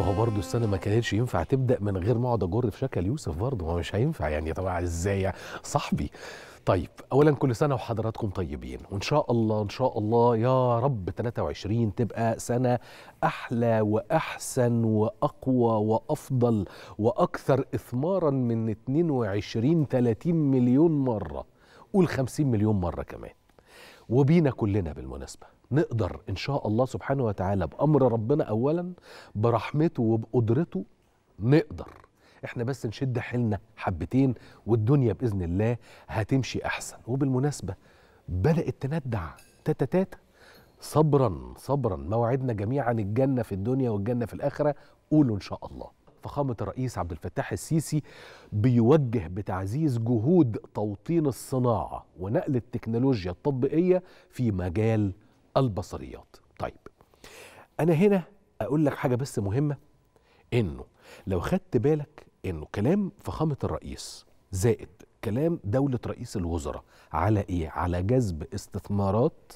ما هو برضه السنه ما كانتش ينفع تبدا من غير ما اقعد اجر في شكل يوسف برضه ما مش هينفع يعني طبعا ازاي صاحبي طيب اولا كل سنه وحضراتكم طيبين وان شاء الله ان شاء الله يا رب 23 تبقى سنه احلى واحسن واقوى وافضل واكثر اثمارا من 22 30 مليون مره قول 50 مليون مره كمان وبينا كلنا بالمناسبه نقدر إن شاء الله سبحانه وتعالى بأمر ربنا أولا برحمته وبقدرته نقدر احنا بس نشد حيلنا حبتين والدنيا بإذن الله هتمشي أحسن وبالمناسبة بدأت تندع تاتا صبرا صبرا موعدنا جميعا الجنة في الدنيا والجنة في الآخرة قولوا إن شاء الله فخامة الرئيس عبد الفتاح السيسي بيوجه بتعزيز جهود توطين الصناعة ونقل التكنولوجيا التطبيقية في مجال البصريات طيب انا هنا اقول لك حاجه بس مهمه انه لو خدت بالك انه كلام فخامه الرئيس زائد كلام دوله رئيس الوزراء على ايه على جذب استثمارات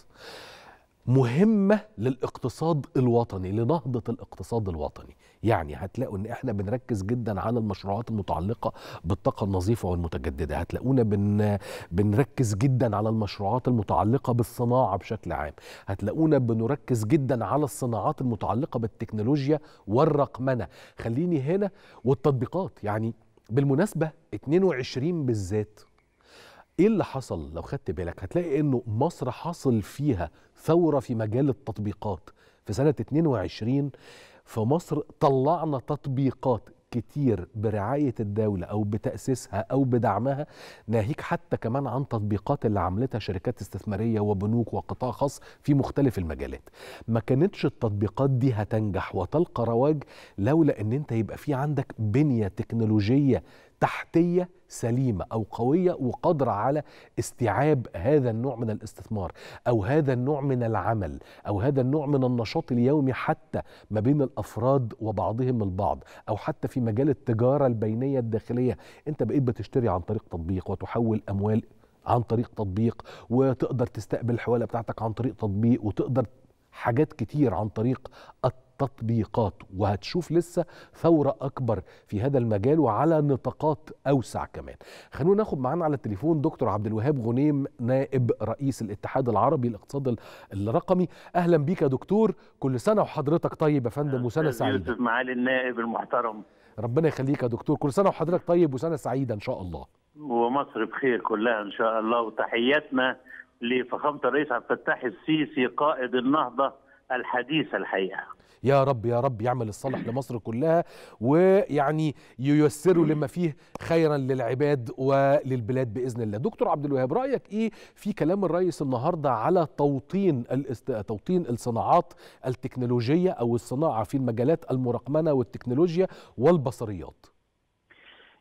مهمة للاقتصاد الوطني لنهضة الاقتصاد الوطني يعني هتلاقوا ان احنا بنركز جدا على المشروعات المتعلقة بالطاقة النظيفة والمتجددة هتلاقونا بن... بنركز جدا على المشروعات المتعلقة بالصناعة بشكل عام هتلاقونا بنركز جدا على الصناعات المتعلقة بالتكنولوجيا والرقمنة خليني هنا والتطبيقات يعني بالمناسبة 22 بالذات ايه اللي حصل لو خدت بالك هتلاقي انه مصر حصل فيها ثوره في مجال التطبيقات في سنه 22 في مصر طلعنا تطبيقات كتير برعاية الدولة أو بتأسيسها أو بدعمها ناهيك حتى كمان عن تطبيقات اللي عملتها شركات استثمارية وبنوك وقطاع خاص في مختلف المجالات ما كانتش التطبيقات دي هتنجح وتلقى رواج لولا أن أنت يبقى في عندك بنية تكنولوجية تحتيه سليمه او قويه وقادره على استيعاب هذا النوع من الاستثمار او هذا النوع من العمل او هذا النوع من النشاط اليومي حتى ما بين الافراد وبعضهم البعض او حتى في مجال التجاره البينيه الداخليه انت بقيت بتشتري عن طريق تطبيق وتحول اموال عن طريق تطبيق وتقدر تستقبل الحواله بتاعتك عن طريق تطبيق وتقدر حاجات كتير عن طريق التطبيقات وهتشوف لسه ثورة أكبر في هذا المجال وعلى نطاقات أوسع كمان خلونا ناخد معانا على التليفون دكتور عبد الوهاب غنيم نائب رئيس الاتحاد العربي للاقتصاد الرقمي أهلا بيك يا دكتور كل سنة وحضرتك طيب يا فندم وسنة سعيدة يوسف معالي النائب المحترم ربنا يخليك يا دكتور كل سنة وحضرتك طيب وسنة سعيدة إن شاء الله ومصر بخير كلها إن شاء الله وتحياتنا لفخامة الرئيس عبد الفتاح السيسي قائد النهضة الحديثة الحقيقة يا رب يا رب يعمل الصالح لمصر كلها ويعني ييسروا لما فيه خيرا للعباد وللبلاد باذن الله دكتور عبد الوهاب رايك ايه في كلام الرئيس النهارده على توطين الاست... توطين الصناعات التكنولوجيه او الصناعه في المجالات المرقمنه والتكنولوجيا والبصريات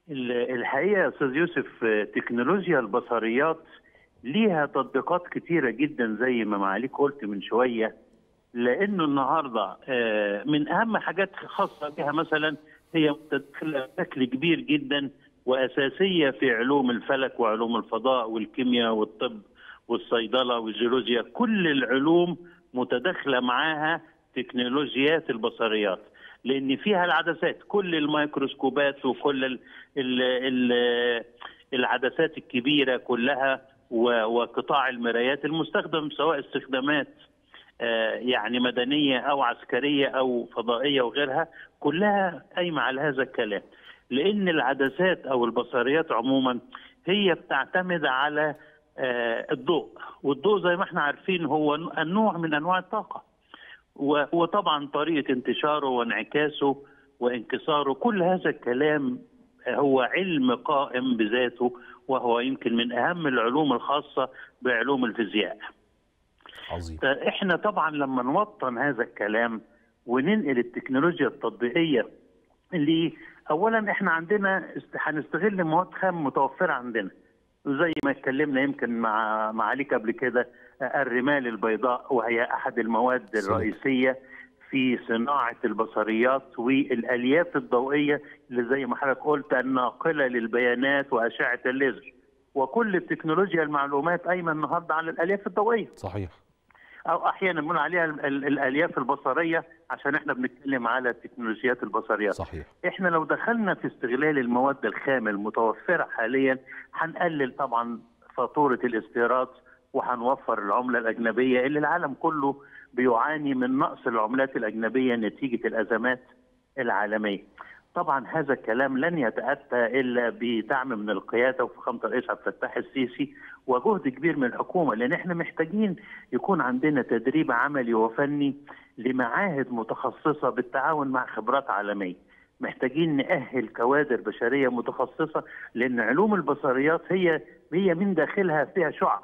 الحقيقه يا استاذ يوسف تكنولوجيا البصريات ليها تطبيقات كتيره جدا زي ما معاليك قلت من شويه لانه النهارده آه، من اهم حاجات خاصه بها مثلا هي متدخله بشكل كبير جدا واساسيه في علوم الفلك وعلوم الفضاء والكيمياء والطب والصيدله والجيولوجيا كل العلوم متداخله معاها تكنولوجيات البصريات لان فيها العدسات كل الميكروسكوبات وكل ال ال ال العدسات الكبيره كلها وقطاع المرايات المستخدم سواء استخدامات آه، يعني مدنيه او عسكريه او فضائيه وغيرها كلها قايمه على هذا الكلام لان العدسات او البصريات عموما هي بتعتمد على آه، الضوء والضوء زي ما احنا عارفين هو النوع من انواع الطاقه وطبعا طريقه انتشاره وانعكاسه وانكساره كل هذا الكلام هو علم قائم بذاته وهو يمكن من اهم العلوم الخاصه بعلوم الفيزياء. عظيم طيب، احنا طبعا لما نوطن هذا الكلام وننقل التكنولوجيا التطبيقيه اللي اولا احنا عندنا هنستغل مواد خام متوفره عندنا زي ما اتكلمنا يمكن مع معاليك قبل كده الرمال البيضاء وهي احد المواد الرئيسيه في صناعه البصريات والالياف الضوئيه اللي زي ما حضرتك قلت الناقله للبيانات واشعه الليزر وكل التكنولوجيا المعلومات قايمه النهارده على الالياف الضوئيه صحيح او احيانا بنقول عليها الالياف البصريه عشان احنا بنتكلم على التكنولوجيات البصريه صحيح احنا لو دخلنا في استغلال المواد الخام المتوفره حاليا هنقلل طبعا فاتوره الاستيراد وهنوفر العمله الاجنبيه اللي العالم كله بيعاني من نقص العملات الاجنبيه نتيجه الازمات العالميه. طبعا هذا الكلام لن يتاتى الا بدعم من القياده وفخامه الرئيس عبد الفتاح السيسي وجهد كبير من الحكومه لان احنا محتاجين يكون عندنا تدريب عملي وفني لمعاهد متخصصه بالتعاون مع خبرات عالميه. محتاجين نأهل كوادر بشريه متخصصه لان علوم البصريات هي هي من داخلها فيها شعب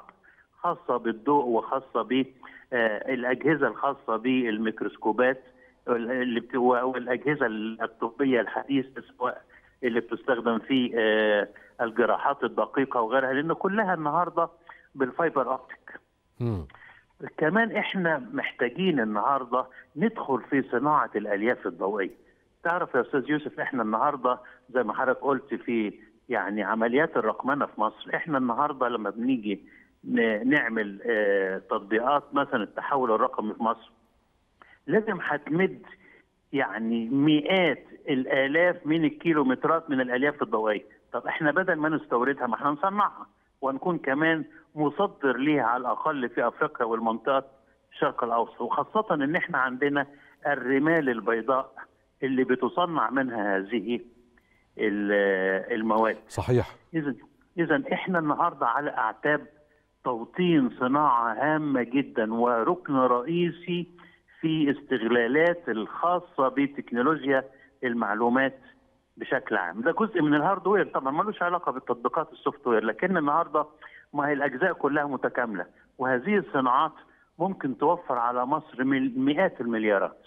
خاصه بالضوء وخاصه بالاجهزه آه، الخاصه بالميكروسكوبات والاجهزه الطبيه الحديثه سواء اللي بتستخدم في آه، الجراحات الدقيقه وغيرها لان كلها النهارده بالفايبر اوبتيك كمان احنا محتاجين النهارده ندخل في صناعه الالياف الضوئيه تعرف يا استاذ يوسف احنا النهارده زي ما حضرتك قلت في يعني عمليات الرقمنه في مصر احنا النهارده لما بنيجي نعمل آه، تطبيقات مثلا التحول الرقمي في مصر لازم هتمد يعني مئات الالاف من الكيلومترات من الالياف الضوئيه طب احنا بدل ما نستوردها ما احنا نصنعها ونكون كمان مصدر ليها على الاقل في افريقيا والمنطقه الشرق الاوسط وخاصه ان احنا عندنا الرمال البيضاء اللي بتصنع منها هذه المواد صحيح اذا اذا احنا النهارده على اعتاب توطين صناعه هامه جدا وركن رئيسي في استغلالات الخاصه بتكنولوجيا المعلومات بشكل عام ده جزء من الهاردوير طبعا ملوش علاقه بالتطبيقات السوفت وير لكن النهارده ما هي الاجزاء كلها متكامله وهذه الصناعات ممكن توفر على مصر مئات المليارات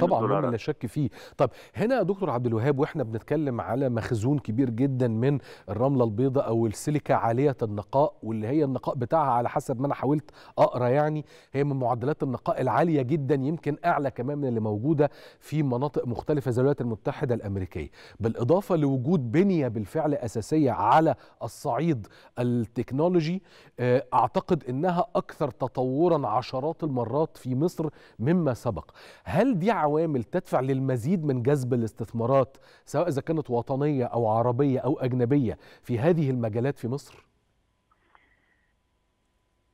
طبعا مما لا شك فيه طب هنا يا دكتور عبد الوهاب واحنا بنتكلم على مخزون كبير جدا من الرمله البيضاء او السيليكا عاليه النقاء واللي هي النقاء بتاعها على حسب ما انا حاولت اقرا يعني هي من معدلات النقاء العاليه جدا يمكن اعلى كمان من اللي موجوده في مناطق مختلفه زي الولايات المتحده الامريكيه بالاضافه لوجود بنيه بالفعل اساسيه على الصعيد التكنولوجي آه، اعتقد انها اكثر تطورا عشرات المرات في مصر مما سبق هل دي عوامل تدفع للمزيد من جذب الاستثمارات سواء إذا كانت وطنية أو عربية أو أجنبية في هذه المجالات في مصر؟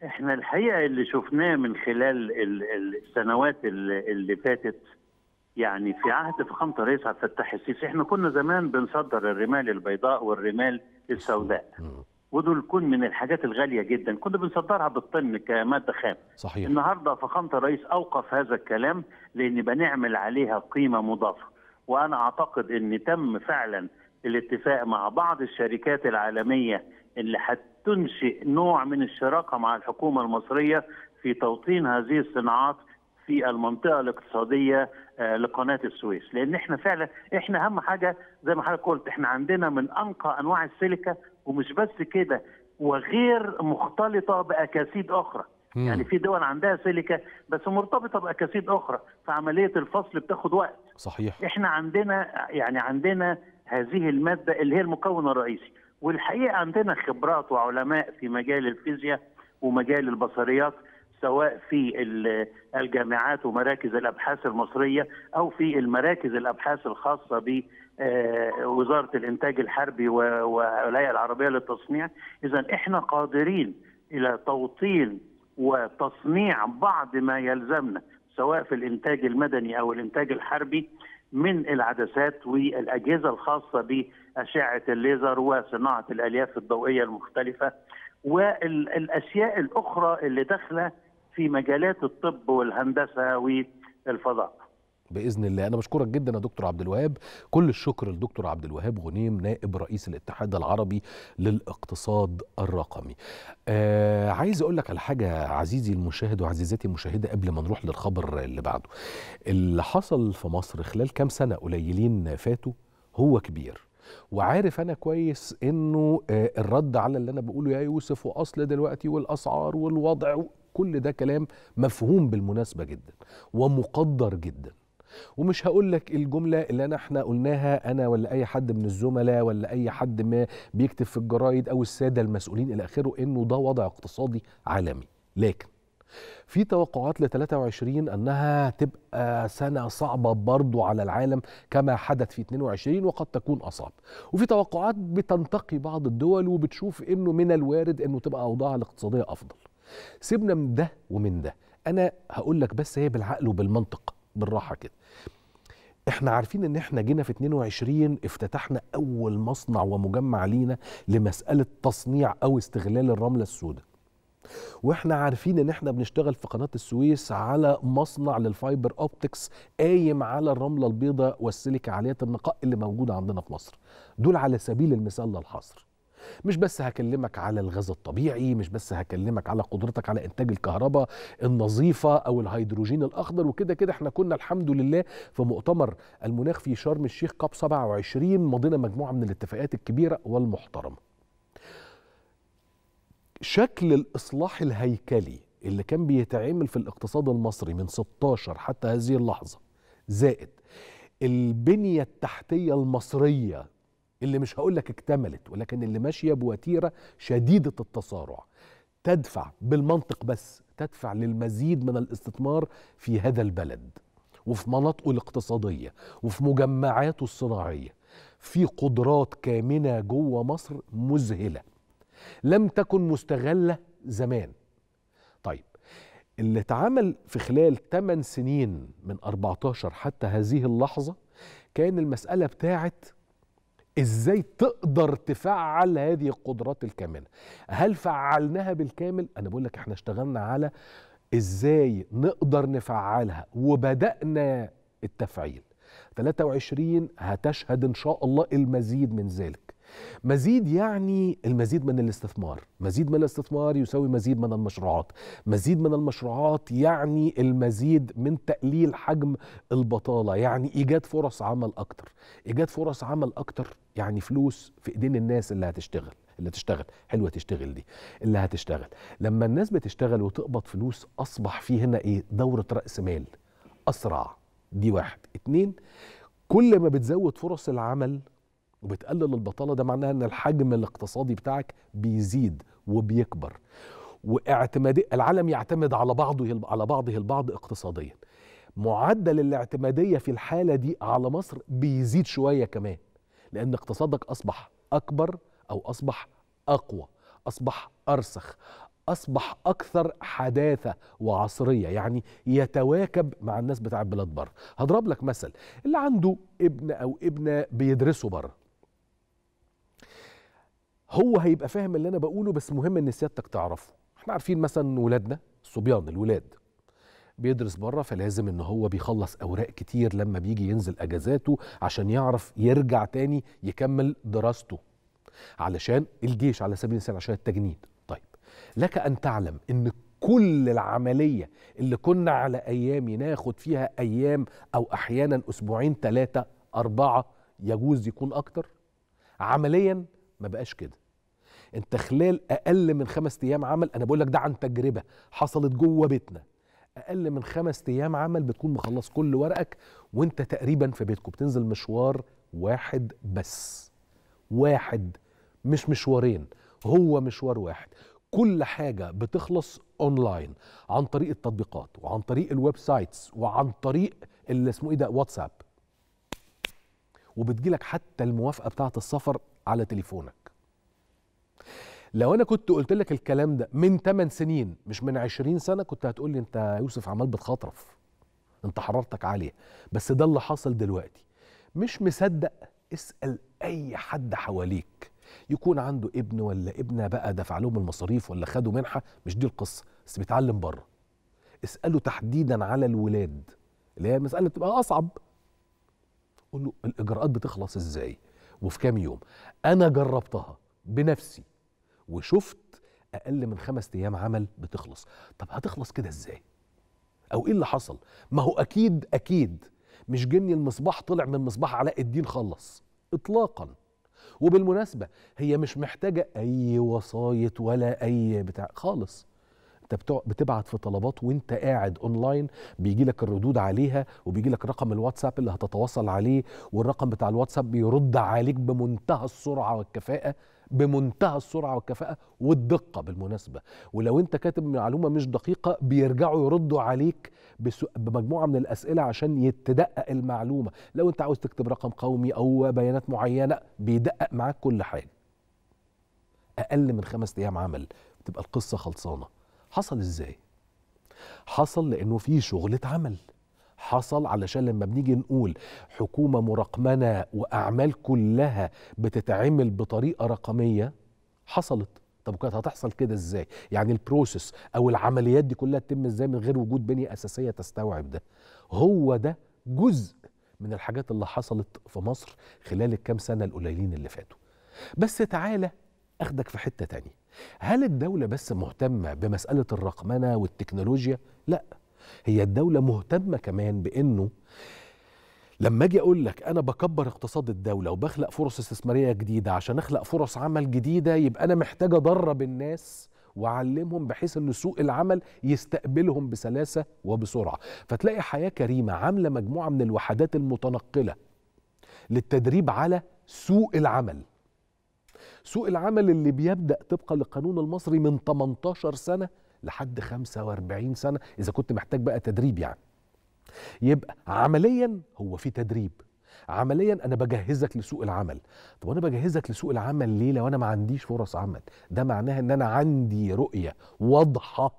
احنا الحقيقة اللي شفناه من خلال السنوات اللي فاتت يعني في عهد فخامة الرئيس عبد الفتاح السيسي احنا كنا زمان بنصدر الرمال البيضاء والرمال السوداء ودول كل من الحاجات الغاليه جدا كنا بنصدرها بالطن كماده خام صحيح النهارده فخامه الرئيس اوقف هذا الكلام لان بنعمل عليها قيمه مضافه وانا اعتقد ان تم فعلا الاتفاق مع بعض الشركات العالميه اللي هتنشئ نوع من الشراكه مع الحكومه المصريه في توطين هذه الصناعات في المنطقه الاقتصاديه آه، لقناه السويس لان احنا فعلا احنا اهم حاجه زي ما حضرتك قلت احنا عندنا من انقى انواع السيليكا ومش بس كده وغير مختلطه باكاسيد اخرى مم. يعني في دول عندها سيليكا بس مرتبطه باكاسيد اخرى فعمليه الفصل بتاخد وقت صحيح احنا عندنا يعني عندنا هذه الماده اللي هي المكون الرئيسي والحقيقه عندنا خبرات وعلماء في مجال الفيزياء ومجال البصريات سواء في الجامعات ومراكز الابحاث المصريه او في المراكز الابحاث الخاصه آه، وزاره الانتاج الحربي والولايه العربيه للتصنيع اذا احنا قادرين الى توطين وتصنيع بعض ما يلزمنا سواء في الانتاج المدني او الانتاج الحربي من العدسات والاجهزه الخاصه باشعه الليزر وصناعه الالياف الضوئيه المختلفه والاشياء الاخرى اللي داخله في مجالات الطب والهندسه والفضاء. باذن الله انا بشكرك جدا يا دكتور عبد الوهاب كل الشكر لدكتور عبد الوهاب غنيم نائب رئيس الاتحاد العربي للاقتصاد الرقمي آه عايز اقول لك على حاجه عزيزي المشاهد وعزيزتي المشاهده قبل ما نروح للخبر اللي بعده اللي حصل في مصر خلال كام سنه قليلين فاتوا هو كبير وعارف انا كويس انه آه الرد على اللي انا بقوله يا يوسف واصل دلوقتي والاسعار والوضع كل ده كلام مفهوم بالمناسبه جدا ومقدر جدا ومش هقول لك الجمله اللي انا احنا قلناها انا ولا اي حد من الزملاء ولا اي حد ما بيكتب في الجرايد او الساده المسؤولين الى اخره انه ده وضع اقتصادي عالمي لكن في توقعات ل 23 انها تبقى سنه صعبه برضو على العالم كما حدث في 22 وقد تكون اصعب وفي توقعات بتنتقي بعض الدول وبتشوف انه من الوارد انه تبقى اوضاعها الاقتصاديه افضل سيبنا من ده ومن ده انا هقول لك بس هي بالعقل وبالمنطق بالراحه كده احنا عارفين ان احنا جينا في 22 افتتحنا اول مصنع ومجمع لينا لمساله تصنيع او استغلال الرمله السوداء واحنا عارفين ان احنا بنشتغل في قناه السويس على مصنع للفايبر اوبتكس قايم على الرمله البيضاء والسيليكا عاليه النقاء اللي موجوده عندنا في مصر دول على سبيل المثال لا الحصر مش بس هكلمك على الغاز الطبيعي مش بس هكلمك على قدرتك على انتاج الكهرباء النظيفه او الهيدروجين الاخضر وكده كده احنا كنا الحمد لله في مؤتمر المناخ في شرم الشيخ كاب 27 مضينا مجموعه من الاتفاقات الكبيره والمحترمه شكل الاصلاح الهيكلي اللي كان بيتعمل في الاقتصاد المصري من 16 حتى هذه اللحظه زائد البنيه التحتيه المصريه اللي مش هقول لك اكتملت ولكن اللي ماشيه بوتيره شديده التسارع تدفع بالمنطق بس تدفع للمزيد من الاستثمار في هذا البلد وفي مناطقه الاقتصاديه وفي مجمعاته الصناعيه في قدرات كامنه جوه مصر مذهله لم تكن مستغله زمان طيب اللي اتعمل في خلال 8 سنين من 14 حتى هذه اللحظه كان المساله بتاعت ازاي تقدر تفعل هذه القدرات الكامله هل فعلناها بالكامل انا بقول لك احنا اشتغلنا على ازاي نقدر نفعلها وبدانا التفعيل 23 هتشهد ان شاء الله المزيد من ذلك مزيد يعني المزيد من الاستثمار مزيد من الاستثمار يساوي مزيد من المشروعات مزيد من المشروعات يعني المزيد من تقليل حجم البطالة يعني إيجاد فرص عمل أكتر إيجاد فرص عمل أكتر يعني فلوس في إيدين الناس اللي هتشتغل اللي تشتغل حلوة تشتغل دي اللي هتشتغل لما الناس بتشتغل وتقبض فلوس أصبح في هنا إيه دورة رأس مال أسرع دي واحد اتنين كل ما بتزود فرص العمل وبتقلل البطاله ده معناها ان الحجم الاقتصادي بتاعك بيزيد وبيكبر واعتماد العالم يعتمد على بعضه على بعضه البعض اقتصاديا معدل الاعتماديه في الحاله دي على مصر بيزيد شويه كمان لان اقتصادك اصبح اكبر او اصبح اقوى اصبح ارسخ اصبح اكثر حداثه وعصريه يعني يتواكب مع الناس بتاع بلاد بره هضرب لك مثل اللي عنده ابن او ابنه بيدرسوا بره هو هيبقى فاهم اللي انا بقوله بس مهم ان سيادتك تعرفه احنا عارفين مثلا ولادنا الصبيان الولاد بيدرس بره فلازم ان هو بيخلص اوراق كتير لما بيجي ينزل اجازاته عشان يعرف يرجع تاني يكمل دراسته علشان الجيش على سبيل المثال عشان التجنيد طيب لك ان تعلم ان كل العمليه اللي كنا على ايامي ناخد فيها ايام او احيانا اسبوعين ثلاثه اربعه يجوز يكون اكتر عمليا ما بقاش كده انت خلال اقل من خمس ايام عمل انا بقول لك ده عن تجربه حصلت جوه بيتنا اقل من خمس ايام عمل بتكون مخلص كل ورقك وانت تقريبا في بيتكم بتنزل مشوار واحد بس واحد مش مشوارين هو مشوار واحد كل حاجه بتخلص اونلاين عن طريق التطبيقات وعن طريق الويب سايتس وعن طريق اللي اسمه ايه ده واتساب وبتجيلك حتى الموافقه بتاعه السفر على تليفونك لو انا كنت قلت لك الكلام ده من 8 سنين مش من 20 سنه كنت هتقول لي انت يا يوسف عمال بتخاطرف انت حرارتك عاليه بس ده اللي حصل دلوقتي مش مصدق اسال اي حد حواليك يكون عنده ابن ولا ابنه بقى دفع لهم المصاريف ولا خدوا منحه مش دي القصه بس بيتعلم بره اساله تحديدا على الولاد اللي هي مساله بتبقى اصعب قول له الاجراءات بتخلص ازاي وفي كام يوم انا جربتها بنفسي وشفت اقل من خمس ايام عمل بتخلص طب هتخلص كده ازاي او ايه اللي حصل ما هو اكيد اكيد مش جني المصباح طلع من مصباح علاء الدين خلص اطلاقا وبالمناسبه هي مش محتاجه اي وصايه ولا اي بتاع خالص انت بتبعت في طلبات وانت قاعد اونلاين بيجي لك الردود عليها وبيجي لك رقم الواتساب اللي هتتواصل عليه والرقم بتاع الواتساب بيرد عليك بمنتهى السرعه والكفاءه بمنتهى السرعه والكفاءه والدقه بالمناسبه ولو انت كاتب معلومه مش دقيقه بيرجعوا يردوا عليك بمجموعه من الاسئله عشان يتدقق المعلومه لو انت عاوز تكتب رقم قومي او بيانات معينه بيدقق معاك كل حاجه اقل من خمس ايام عمل بتبقى القصه خلصانه حصل ازاي حصل لانه في شغله عمل حصل علشان لما بنيجي نقول حكومه مرقمنه واعمال كلها بتتعمل بطريقه رقميه حصلت طب كانت هتحصل كده ازاي يعني البروسيس او العمليات دي كلها تتم ازاي من غير وجود بنيه اساسيه تستوعب ده هو ده جزء من الحاجات اللي حصلت في مصر خلال الكام سنه القليلين اللي فاتوا بس تعالى اخدك في حته تانية هل الدوله بس مهتمه بمساله الرقمنه والتكنولوجيا لا هي الدولة مهتمة كمان بأنه لما اجي اقول لك انا بكبر اقتصاد الدوله وبخلق فرص استثماريه جديده عشان اخلق فرص عمل جديده يبقى انا محتاج ادرب الناس واعلمهم بحيث ان سوق العمل يستقبلهم بسلاسه وبسرعه فتلاقي حياه كريمه عامله مجموعه من الوحدات المتنقله للتدريب على سوق العمل سوق العمل اللي بيبدا طبقا للقانون المصري من 18 سنه لحد 45 سنه اذا كنت محتاج بقى تدريب يعني يبقى عمليا هو في تدريب عمليا انا بجهزك لسوق العمل طب انا بجهزك لسوق العمل ليه لو انا ما عنديش فرص عمل ده معناها ان انا عندي رؤيه واضحه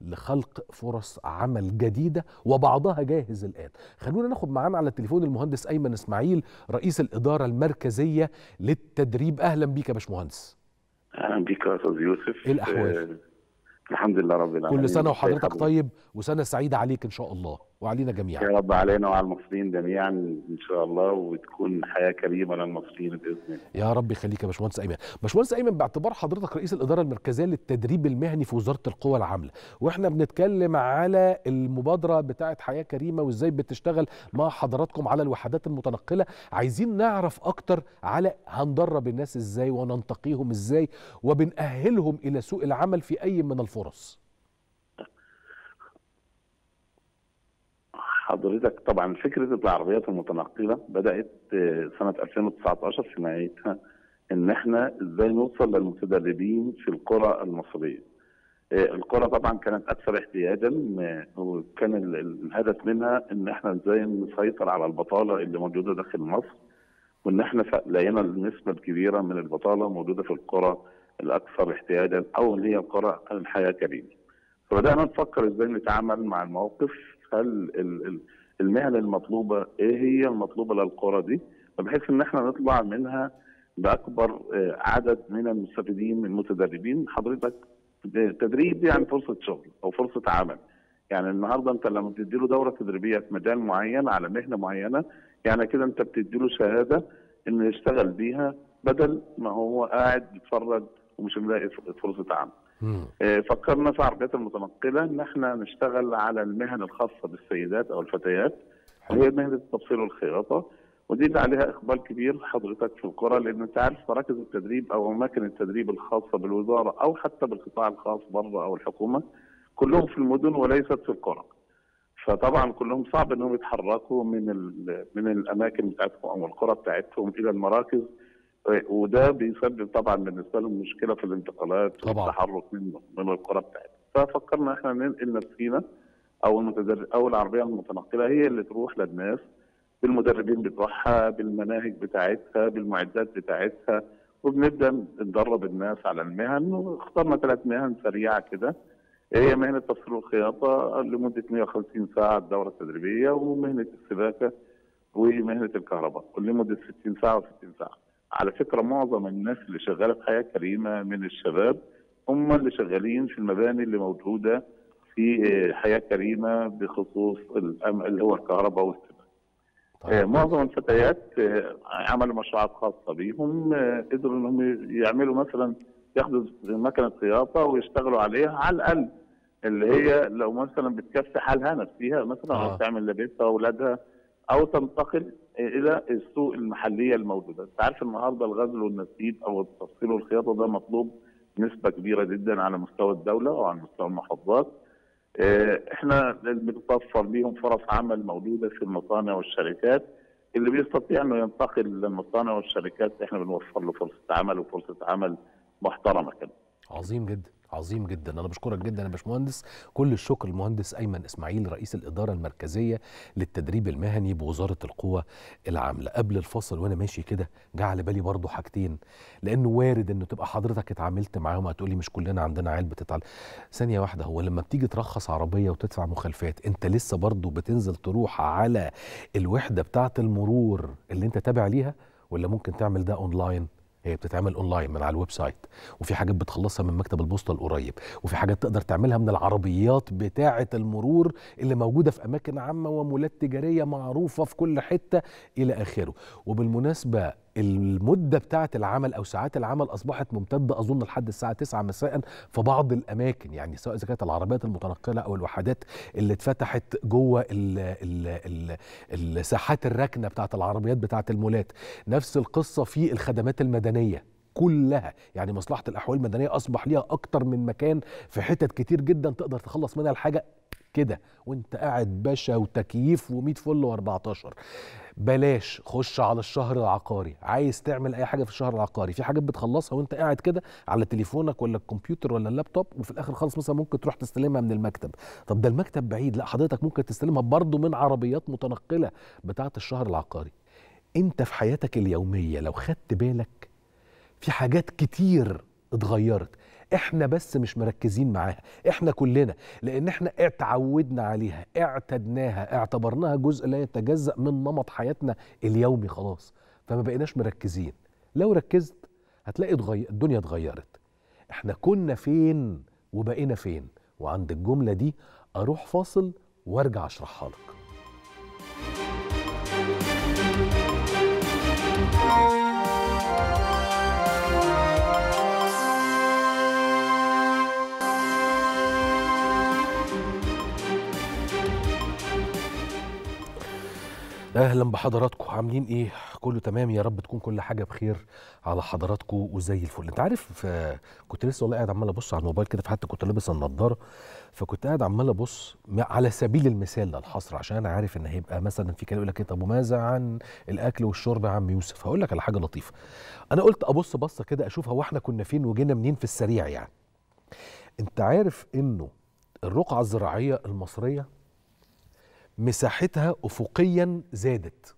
لخلق فرص عمل جديده وبعضها جاهز الان خلونا ناخد معانا على التليفون المهندس ايمن اسماعيل رئيس الاداره المركزيه للتدريب اهلا بيك يا باشمهندس اهلا بيك يا استاذ يوسف ايه الاحوال آه، الحمد لله رب العالمين كل سنه وحضرتك طيب وسنه سعيده عليك ان شاء الله وعلينا جميعا يا رب علينا وعلى المصريين جميعا ان شاء الله وتكون حياه كريمه للمصريين باذن الله يا رب يخليك يا باشمهندس ايمن باشمهندس ايمن باعتبار حضرتك رئيس الاداره المركزيه للتدريب المهني في وزاره القوى العامله واحنا بنتكلم على المبادره بتاعه حياه كريمه وازاي بتشتغل مع حضراتكم على الوحدات المتنقله عايزين نعرف اكتر على هندرب الناس ازاي وننتقيهم ازاي وبنأهلهم الى سوق العمل في اي من الفرص حضرتك طبعا فكره العربيات المتنقله بدات آه، سنه 2019 في نهايتها ان احنا ازاي نوصل للمتدربين في القرى المصريه. آه، القرى طبعا كانت اكثر احتياجا آه، وكان الهدف منها ان احنا ازاي نسيطر على البطاله اللي موجوده داخل مصر وان احنا لقينا النسبه الكبيره من البطاله موجوده في القرى الاكثر احتياجا او اللي هي القرى الحياه كريمه. فبدانا نفكر ازاي نتعامل مع الموقف هل المهن المطلوبه ايه هي المطلوبه للقرى دي بحيث ان احنا نطلع منها باكبر آه، عدد من المستفيدين المتدربين حضرتك تدريب يعني فرصه شغل او فرصه عمل يعني النهارده انت لما بتدي له دوره تدريبيه في مجال معين على مهنه معينه يعني كده انت بتدي له شهاده انه يشتغل بيها بدل ما هو قاعد بيتفرج ومش ملاقي فرصه عمل آه، فكرنا في عربيات المتنقله ان احنا نشتغل على المهن الخاصه بالسيدات او الفتيات هي مهنه التبصير والخياطه ودي اللي عليها اقبال كبير حضرتك في القرى لان انت عارف مراكز التدريب او اماكن التدريب الخاصه بالوزاره او حتى بالقطاع الخاص بره او الحكومه كلهم في المدن وليست في القرى. فطبعا كلهم صعب انهم يتحركوا من من الاماكن بتاعتهم او القرى بتاعتهم الى المراكز وده بيسبب طبعا بالنسبه لهم مشكله في الانتقالات طبعا. والتحرك منه من القرى بتاعتهم ففكرنا احنا ننقل نفسينا او المتدرب او العربيه المتنقله هي اللي تروح للناس بالمدربين بتوعها بالمناهج بتاعتها بالمعدات بتاعتها وبنبدا ندرب الناس على المهن واخترنا ثلاث مهن سريعه كده هي مهنه تصوير الخياطه لمده 150 ساعه الدوره التدريبيه ومهنه السباكه ومهنه الكهرباء لمده 60 ساعه و60 ساعه. على فكره معظم الناس اللي شغاله في حياه كريمه من الشباب هم اللي شغالين في المباني اللي موجوده في حياه كريمه بخصوص اللي هو الكهرباء والسباك. طيب. معظم الفتيات آه، عملوا مشروعات خاصه بيهم آه، قدروا انهم يعملوا مثلا ياخدوا مكنه خياطه ويشتغلوا عليها على الاقل اللي هي لو مثلا بتكفي حالها نفسها مثلا آه. او تعمل لبيتها واولادها او تنتقل الى السوق المحليه الموجوده، انت عارف النهارده الغزل والنسيج او التفصيل والخياطه ده مطلوب نسبه كبيره جدا على مستوى الدوله وعلى مستوى المحافظات. آه، احنا بنتوفر ليهم فرص عمل موجوده في المصانع والشركات اللي بيستطيع انه ينتقل للمصانع والشركات احنا بنوفر له فرصه عمل وفرصه عمل محترمه كده. عظيم جدا. عظيم جدا انا بشكرك جدا يا باشمهندس كل الشكر للمهندس ايمن اسماعيل رئيس الاداره المركزيه للتدريب المهني بوزاره القوى العامله قبل الفصل وانا ماشي كده جه على بالي برضه حاجتين لانه وارد انه تبقى حضرتك اتعاملت معاهم هتقولي مش كلنا عندنا عيال بتتعلم ثانيه واحده هو لما بتيجي ترخص عربيه وتدفع مخالفات انت لسه برضه بتنزل تروح على الوحده بتاعه المرور اللي انت تابع ليها ولا ممكن تعمل ده اونلاين هي بتتعمل اونلاين من على الويب سايت وفي حاجات بتخلصها من مكتب البوسطه القريب وفي حاجات تقدر تعملها من العربيات بتاعه المرور اللي موجوده في اماكن عامه ومولات تجاريه معروفه في كل حته الى اخره وبالمناسبه المده بتاعه العمل او ساعات العمل اصبحت ممتده اظن لحد الساعه 9 مساء في بعض الاماكن يعني سواء اذا كانت العربيات المتنقله او الوحدات اللي اتفتحت جوه الـ الـ الـ الساحات الراكنه بتاعه العربيات بتاعه المولات نفس القصه في الخدمات المدنيه كلها يعني مصلحه الاحوال المدنيه اصبح ليها اكتر من مكان في حتت كتير جدا تقدر تخلص منها الحاجه كده وانت قاعد باشا وتكييف و100 فل و14 بلاش خش على الشهر العقاري عايز تعمل اي حاجه في الشهر العقاري في حاجات بتخلصها وانت قاعد كده على تليفونك ولا الكمبيوتر ولا اللابتوب وفي الاخر خالص مثلا ممكن تروح تستلمها من المكتب طب ده المكتب بعيد لا حضرتك ممكن تستلمها برضه من عربيات متنقله بتاعه الشهر العقاري انت في حياتك اليوميه لو خدت بالك في حاجات كتير اتغيرت احنا بس مش مركزين معاها احنا كلنا لان احنا اتعودنا عليها اعتدناها اعتبرناها جزء لا يتجزأ من نمط حياتنا اليومي خلاص فما بقيناش مركزين لو ركزت هتلاقي الدنيا اتغيرت احنا كنا فين وبقينا فين وعند الجملة دي اروح فاصل وارجع اشرحها لك اهلا بحضراتكم عاملين ايه كله تمام يا رب تكون كل حاجه بخير على حضراتكم وزي الفل انت عارف كنت لسه والله قاعد عمال ابص على الموبايل كده فحتى كنت لابس النضاره فكنت قاعد عمال ابص على سبيل المثال للحصر عشان انا عارف ان هيبقى مثلا في كلام يقول لك إيه، طب وماذا عن الاكل والشرب يا عم يوسف هقول لك على حاجه لطيفه انا قلت ابص بصه كده اشوف هو احنا كنا فين وجينا منين في السريع يعني انت عارف انه الرقعه الزراعيه المصريه مساحتها افقيا زادت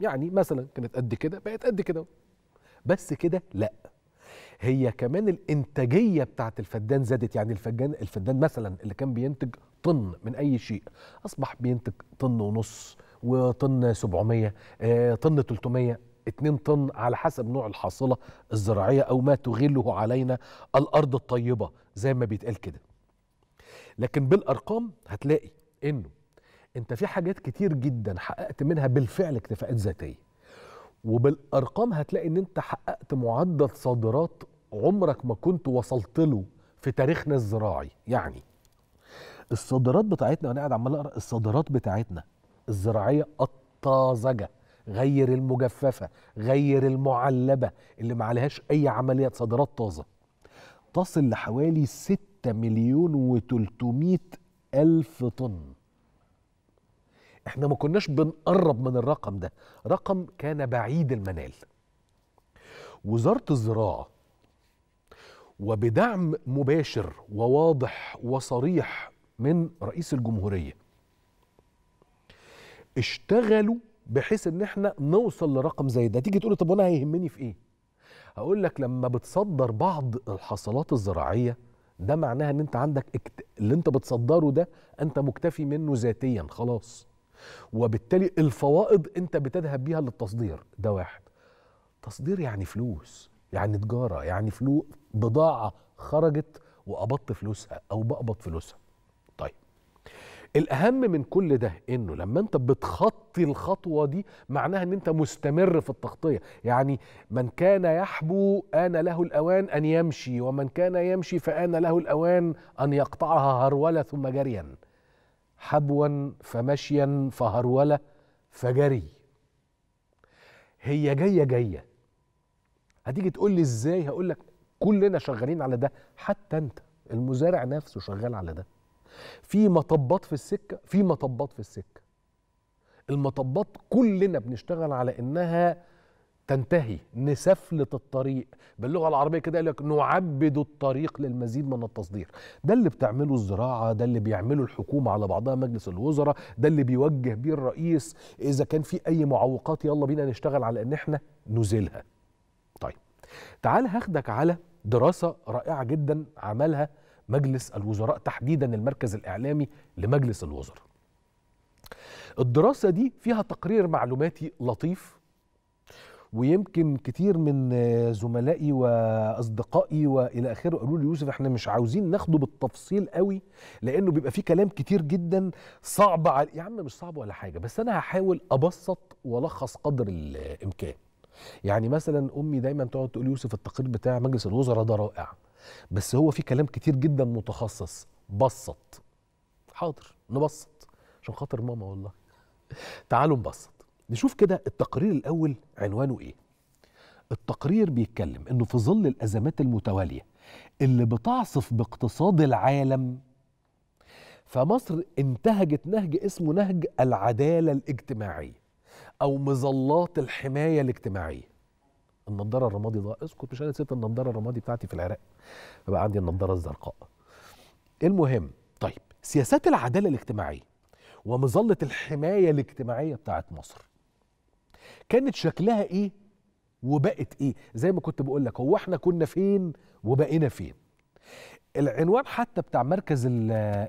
يعني مثلا كانت قد كده بقت قد كده بس كده لا هي كمان الانتاجيه بتاعت الفدان زادت يعني الفدان الفدان مثلا اللي كان بينتج طن من اي شيء اصبح بينتج طن ونص وطن 700 آه طن 300 2 طن على حسب نوع الحاصله الزراعيه او ما تغله علينا الارض الطيبه زي ما بيتقال كده لكن بالارقام هتلاقي انه انت في حاجات كتير جدا حققت منها بالفعل اكتفاءات ذاتيه وبالارقام هتلاقي ان انت حققت معدل صادرات عمرك ما كنت وصلت له في تاريخنا الزراعي يعني الصادرات بتاعتنا وانا قاعد عمال اقرا الصادرات بتاعتنا الزراعيه الطازجه غير المجففه غير المعلبه اللي ما عليهاش اي عمليات صادرات طازه تصل لحوالي 6 مليون و300 ألف طن احنا ما كناش بنقرب من الرقم ده رقم كان بعيد المنال وزارة الزراعة وبدعم مباشر وواضح وصريح من رئيس الجمهورية اشتغلوا بحيث ان احنا نوصل لرقم زي ده تيجي تقول طب وانا هيهمني في ايه هقول لك لما بتصدر بعض الحصلات الزراعيه ده معناها ان انت عندك اكت... اللي انت بتصدره ده انت مكتفي منه ذاتيا خلاص وبالتالي الفوائض انت بتذهب بيها للتصدير ده واحد تصدير يعني فلوس يعني تجاره يعني فلوس بضاعه خرجت وقبضت فلوسها او بقبض فلوسها الاهم من كل ده انه لما انت بتخطي الخطوه دي معناها ان انت مستمر في التغطيه يعني من كان يحبو ان له الاوان ان يمشي ومن كان يمشي فان له الاوان ان يقطعها هروله ثم جريا حبوا فمشيا فهروله فجري هي جايه جايه هتيجي تقول لي ازاي هقول لك كلنا شغالين على ده حتى انت المزارع نفسه شغال على ده في مطبات في السكه في مطبات في السكه المطبات كلنا بنشتغل على انها تنتهي نسفلت الطريق باللغه العربيه كده لك نعبد الطريق للمزيد من التصدير ده اللي بتعمله الزراعه ده اللي بيعمله الحكومه على بعضها مجلس الوزراء ده اللي بيوجه بيه الرئيس اذا كان في اي معوقات يلا بينا نشتغل على ان احنا نزيلها طيب تعال هاخدك على دراسه رائعه جدا عملها مجلس الوزراء تحديدا المركز الإعلامي لمجلس الوزراء الدراسة دي فيها تقرير معلوماتي لطيف ويمكن كتير من زملائي واصدقائي والى اخره قالوا لي يوسف احنا مش عاوزين ناخده بالتفصيل قوي لانه بيبقى فيه كلام كتير جدا صعب على يا عم مش صعب ولا حاجه بس انا هحاول ابسط والخص قدر الامكان يعني مثلا امي دايما تقعد تقول يوسف التقرير بتاع مجلس الوزراء ده رائع بس هو في كلام كتير جدا متخصص بسط حاضر نبسط عشان خاطر ماما والله تعالوا نبسط نشوف كده التقرير الاول عنوانه ايه التقرير بيتكلم انه في ظل الازمات المتواليه اللي بتعصف باقتصاد العالم فمصر انتهجت نهج اسمه نهج العداله الاجتماعيه او مظلات الحمايه الاجتماعيه النضاره الرمادي ده اسكت مش انا نسيت النضاره الرمادي بتاعتي في العراق فبقى عندي النضاره الزرقاء المهم طيب سياسات العداله الاجتماعيه ومظله الحمايه الاجتماعيه بتاعت مصر كانت شكلها ايه وبقت ايه زي ما كنت بقول لك هو احنا كنا فين وبقينا فين العنوان حتى بتاع مركز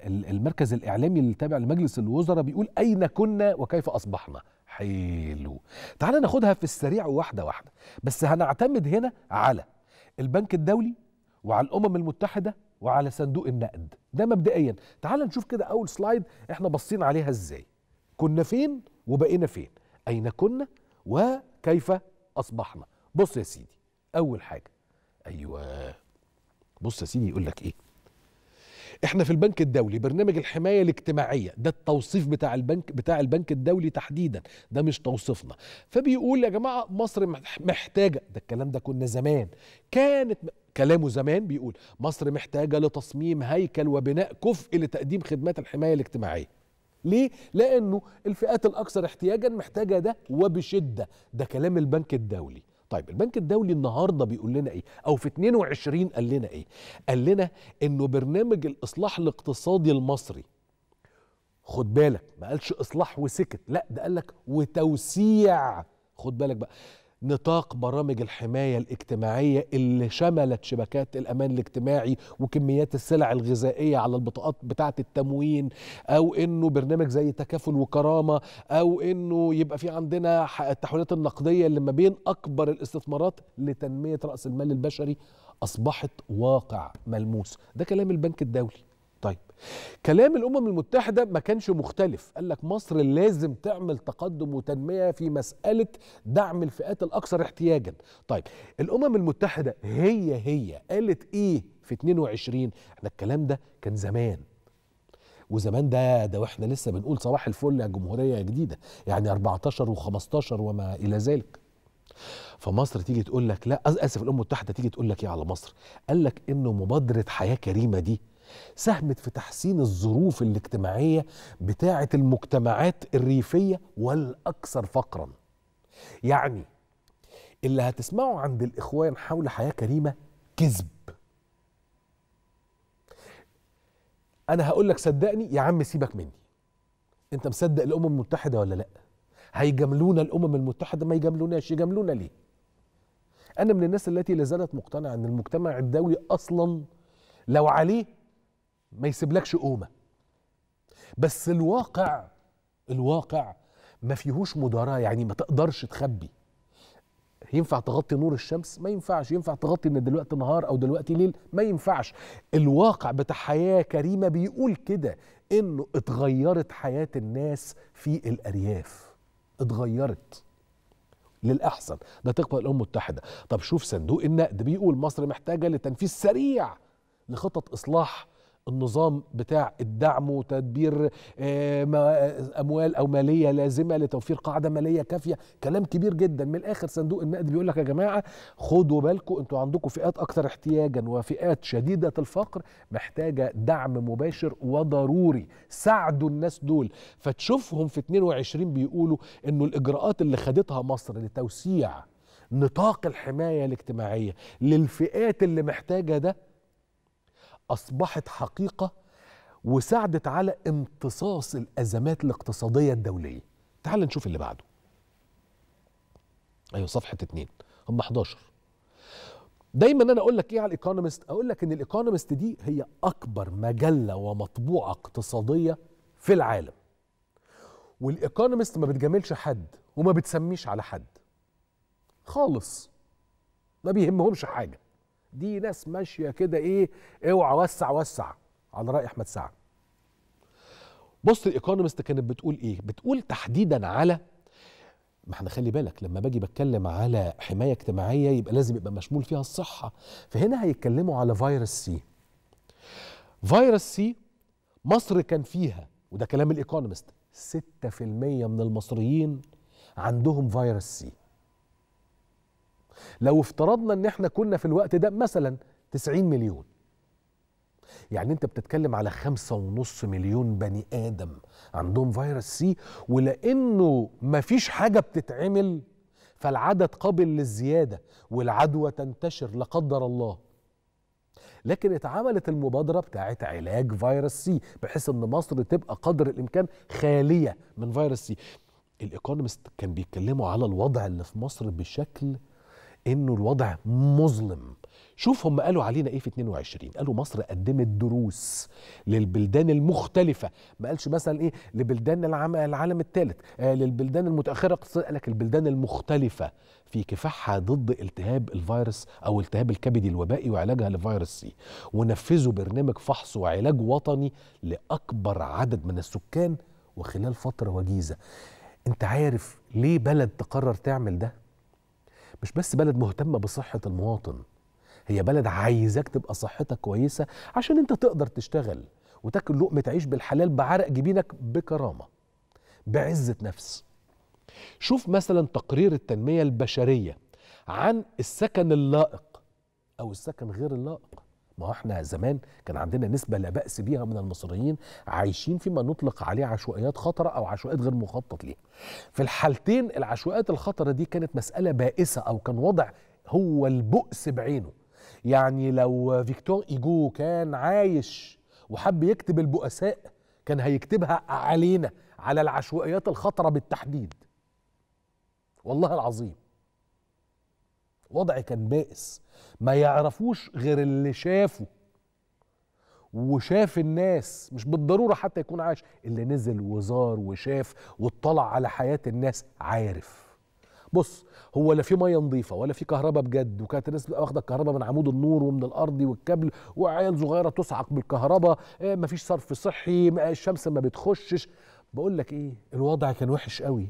المركز الاعلامي اللي تابع لمجلس الوزراء بيقول اين كنا وكيف اصبحنا حلو تعال ناخدها في السريع واحده واحده بس هنعتمد هنا على البنك الدولي وعلى الامم المتحده وعلى صندوق النقد ده مبدئيا تعال نشوف كده اول سلايد احنا باصين عليها ازاي كنا فين وبقينا فين اين كنا وكيف اصبحنا بص يا سيدي اول حاجه ايوه بص يا سيدي يقول لك ايه احنا في البنك الدولي برنامج الحمايه الاجتماعيه ده التوصيف بتاع البنك بتاع البنك الدولي تحديدا ده مش توصيفنا فبيقول يا جماعه مصر محتاجه ده الكلام ده كنا زمان كانت كلامه زمان بيقول مصر محتاجه لتصميم هيكل وبناء كفء لتقديم خدمات الحمايه الاجتماعيه ليه؟ لأنه الفئات الأكثر احتياجا محتاجة ده وبشدة ده كلام البنك الدولي طيب البنك الدولي النهارده بيقول لنا ايه او في 22 قال لنا ايه قال لنا انه برنامج الاصلاح الاقتصادي المصري خد بالك ما قالش اصلاح وسكت لا ده قال لك وتوسيع خد بالك بقى نطاق برامج الحماية الاجتماعية اللي شملت شبكات الأمان الاجتماعي وكميات السلع الغذائية على البطاقات بتاعة التموين أو إنه برنامج زي تكافل وكرامة أو إنه يبقى في عندنا التحويلات النقدية اللي ما بين أكبر الاستثمارات لتنمية رأس المال البشري أصبحت واقع ملموس ده كلام البنك الدولي طيب كلام الامم المتحده ما كانش مختلف قال لك مصر لازم تعمل تقدم وتنميه في مساله دعم الفئات الاكثر احتياجا طيب الامم المتحده هي هي قالت ايه في 22 احنا الكلام ده كان زمان وزمان ده ده واحنا لسه بنقول صباح الفل يا جمهوريه جديده يعني 14 و15 وما الى ذلك فمصر تيجي تقول لك لا اسف الامم المتحده تيجي تقول لك ايه على مصر قال لك انه مبادره حياه كريمه دي ساهمت في تحسين الظروف الاجتماعية بتاعة المجتمعات الريفية والأكثر فقرا يعني اللي هتسمعه عند الإخوان حول حياة كريمة كذب أنا هقول لك صدقني يا عم سيبك مني أنت مصدق الأمم المتحدة ولا لأ هيجاملونا الأمم المتحدة ما يجاملوناش يجاملونا ليه أنا من الناس التي لا زالت مقتنعة أن المجتمع الدولي أصلا لو عليه ما يسيبلكش قومه بس الواقع الواقع ما فيهوش مداراه يعني ما تقدرش تخبي ينفع تغطي نور الشمس ما ينفعش ينفع تغطي ان دلوقتي نهار او دلوقتي ليل ما ينفعش الواقع بتاع حياه كريمه بيقول كده انه اتغيرت حياه الناس في الارياف اتغيرت للاحسن ده تقوى الامم المتحده طب شوف صندوق النقد بيقول مصر محتاجه لتنفيذ سريع لخطط اصلاح النظام بتاع الدعم وتدبير آه، آه، اموال او ماليه لازمه لتوفير قاعده ماليه كافيه كلام كبير جدا من الاخر صندوق النقد بيقول لك يا جماعه خدوا بالكم انتوا عندكم فئات اكثر احتياجا وفئات شديده الفقر محتاجه دعم مباشر وضروري ساعدوا الناس دول فتشوفهم في 22 بيقولوا انه الاجراءات اللي خدتها مصر لتوسيع نطاق الحمايه الاجتماعيه للفئات اللي محتاجه ده أصبحت حقيقة وساعدت على امتصاص الأزمات الاقتصادية الدولية تعال نشوف اللي بعده أيوة صفحة اتنين هم 11 دايما انا اقول لك ايه على الايكونومست اقول لك ان الايكونومست دي هي اكبر مجله ومطبوعه اقتصاديه في العالم والايكونومست ما بتجاملش حد وما بتسميش على حد خالص ما بيهمهمش حاجه دي ناس ماشيه كده ايه اوعى وسع وسع على راي احمد سعد بص الايكونومست كانت بتقول ايه بتقول تحديدا على ما احنا خلي بالك لما باجي بتكلم على حمايه اجتماعيه يبقى لازم يبقى مشمول فيها الصحه فهنا هيتكلموا على فيروس سي فيروس سي مصر كان فيها وده كلام الايكونومست 6% من المصريين عندهم فيروس سي لو افترضنا ان احنا كنا في الوقت ده مثلا 90 مليون يعني انت بتتكلم على خمسة ونص مليون بني ادم عندهم فيروس سي ولانه مفيش حاجة بتتعمل فالعدد قابل للزيادة والعدوى تنتشر لا قدر الله لكن اتعملت المبادرة بتاعت علاج فيروس سي بحيث ان مصر تبقى قدر الامكان خالية من فيروس سي الايكونومست كان بيتكلموا على الوضع اللي في مصر بشكل انه الوضع مظلم شوف هم قالوا علينا ايه في 22 قالوا مصر قدمت دروس للبلدان المختلفه ما قالش مثلا ايه لبلدان العالم, العالم الثالث آه للبلدان المتاخره اقتصاديا قال لك البلدان المختلفه في كفاحها ضد التهاب الفيروس او التهاب الكبدي الوبائي وعلاجها لفيروس سي ونفذوا برنامج فحص وعلاج وطني لاكبر عدد من السكان وخلال فتره وجيزه انت عارف ليه بلد تقرر تعمل ده مش بس بلد مهتمه بصحه المواطن هي بلد عايزاك تبقى صحتك كويسه عشان انت تقدر تشتغل وتاكل لقمه عيش بالحلال بعرق جبينك بكرامه بعزه نفس شوف مثلا تقرير التنميه البشريه عن السكن اللائق او السكن غير اللائق ما احنا زمان كان عندنا نسبة لا بأس بيها من المصريين عايشين فيما نطلق عليه عشوائيات خطرة أو عشوائيات غير مخطط ليها في الحالتين العشوائيات الخطرة دي كانت مسألة بائسة أو كان وضع هو البؤس بعينه يعني لو فيكتور إيجو كان عايش وحب يكتب البؤساء كان هيكتبها علينا على العشوائيات الخطرة بالتحديد والله العظيم الوضع كان بائس ما يعرفوش غير اللي شافه وشاف الناس مش بالضروره حتى يكون عايش اللي نزل وزار وشاف واطلع على حياه الناس عارف بص هو لا في ميه نظيفه ولا في كهرباء بجد وكانت الناس واخده الكهرباء من عمود النور ومن الارض والكابل وعيال صغيره تصعق بالكهرباء آه، مفيش صرف صحي آه، الشمس ما بتخشش بقول لك ايه الوضع كان وحش قوي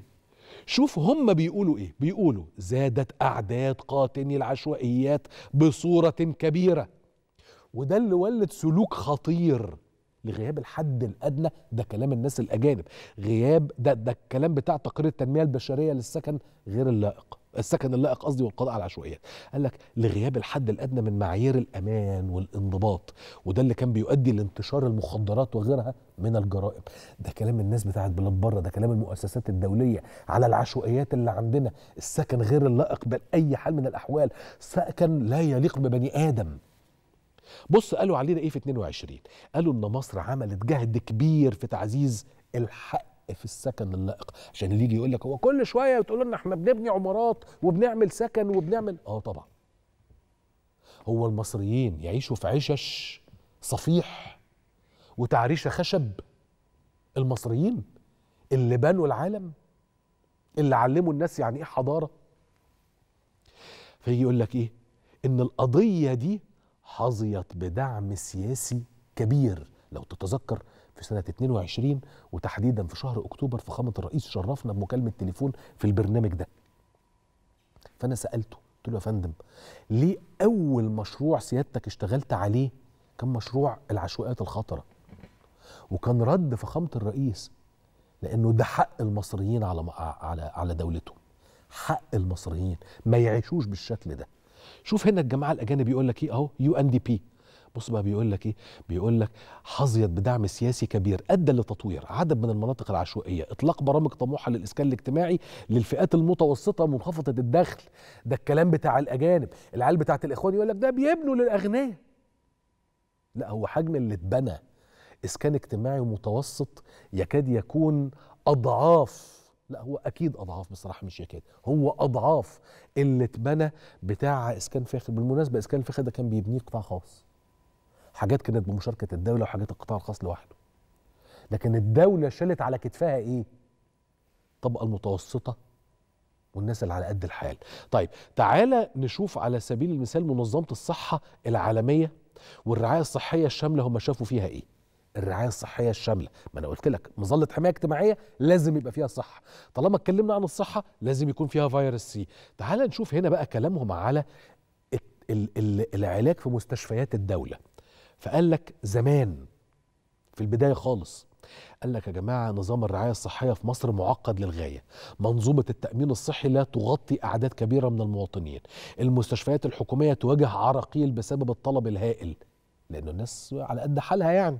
شوف هم بيقولوا ايه بيقولوا زادت اعداد قاتني العشوائيات بصوره كبيره وده اللي ولد سلوك خطير لغياب الحد الادنى ده كلام الناس الاجانب غياب ده ده الكلام بتاع تقرير التنميه البشريه للسكن غير اللائق السكن اللائق قصدي والقضاء على العشوائيات قال لك لغياب الحد الادنى من معايير الامان والانضباط وده اللي كان بيؤدي لانتشار المخدرات وغيرها من الجرائم ده كلام الناس بتاعت بلاد بره ده كلام المؤسسات الدوليه على العشوائيات اللي عندنا السكن غير اللائق باي حال من الاحوال سكن لا يليق ببني ادم بص قالوا علينا ايه في 22 قالوا ان مصر عملت جهد كبير في تعزيز الحق في السكن اللائق عشان اللي يجي يقول لك هو كل شويه بتقول لنا احنا بنبني عمارات وبنعمل سكن وبنعمل اه طبعا هو المصريين يعيشوا في عشش صفيح وتعريشه خشب المصريين اللي بنوا العالم اللي علموا الناس يعني ايه حضاره فيجي يقول لك ايه ان القضيه دي حظيت بدعم سياسي كبير لو تتذكر في سنه 22 وتحديدا في شهر اكتوبر فخامه الرئيس شرفنا بمكالمه تليفون في البرنامج ده. فانا سالته قلت له يا فندم ليه اول مشروع سيادتك اشتغلت عليه كان مشروع العشوائيات الخطره وكان رد فخامه الرئيس لانه ده حق المصريين على على على دولتهم حق المصريين ما يعيشوش بالشكل ده شوف هنا الجماعه الاجانب يقول لك ايه اهو يو ان دي بي بص بقى بيقول لك ايه بيقول لك حظيت بدعم سياسي كبير ادى لتطوير عدد من المناطق العشوائيه اطلاق برامج طموحه للاسكان الاجتماعي للفئات المتوسطه منخفضه الدخل ده الكلام بتاع الاجانب العيال بتاعت الاخوان يقول لك ده بيبنوا للاغنياء لا هو حجم اللي اتبنى اسكان اجتماعي متوسط يكاد يكون اضعاف لا هو اكيد اضعاف بصراحه مش يكاد هو اضعاف اللي اتبنى بتاع اسكان فاخر بالمناسبه اسكان فاخر ده كان بيبنيه قطاع خاص حاجات كانت بمشاركه الدوله وحاجات القطاع الخاص لوحده لكن الدوله شالت على كتفها ايه الطبقه المتوسطه والناس اللي على قد الحال طيب تعالى نشوف على سبيل المثال منظمه الصحه العالميه والرعايه الصحيه الشامله هم شافوا فيها ايه الرعايه الصحيه الشامله ما انا قلت لك مظله حمايه اجتماعيه لازم يبقى فيها صحه طالما اتكلمنا عن الصحه لازم يكون فيها فيروس سي تعالى نشوف هنا بقى كلامهم على العلاج في مستشفيات الدوله فقال لك زمان في البدايه خالص قال لك يا جماعه نظام الرعايه الصحيه في مصر معقد للغايه منظومه التامين الصحي لا تغطي اعداد كبيره من المواطنين المستشفيات الحكوميه تواجه عراقيل بسبب الطلب الهائل لأن الناس على قد حالها يعني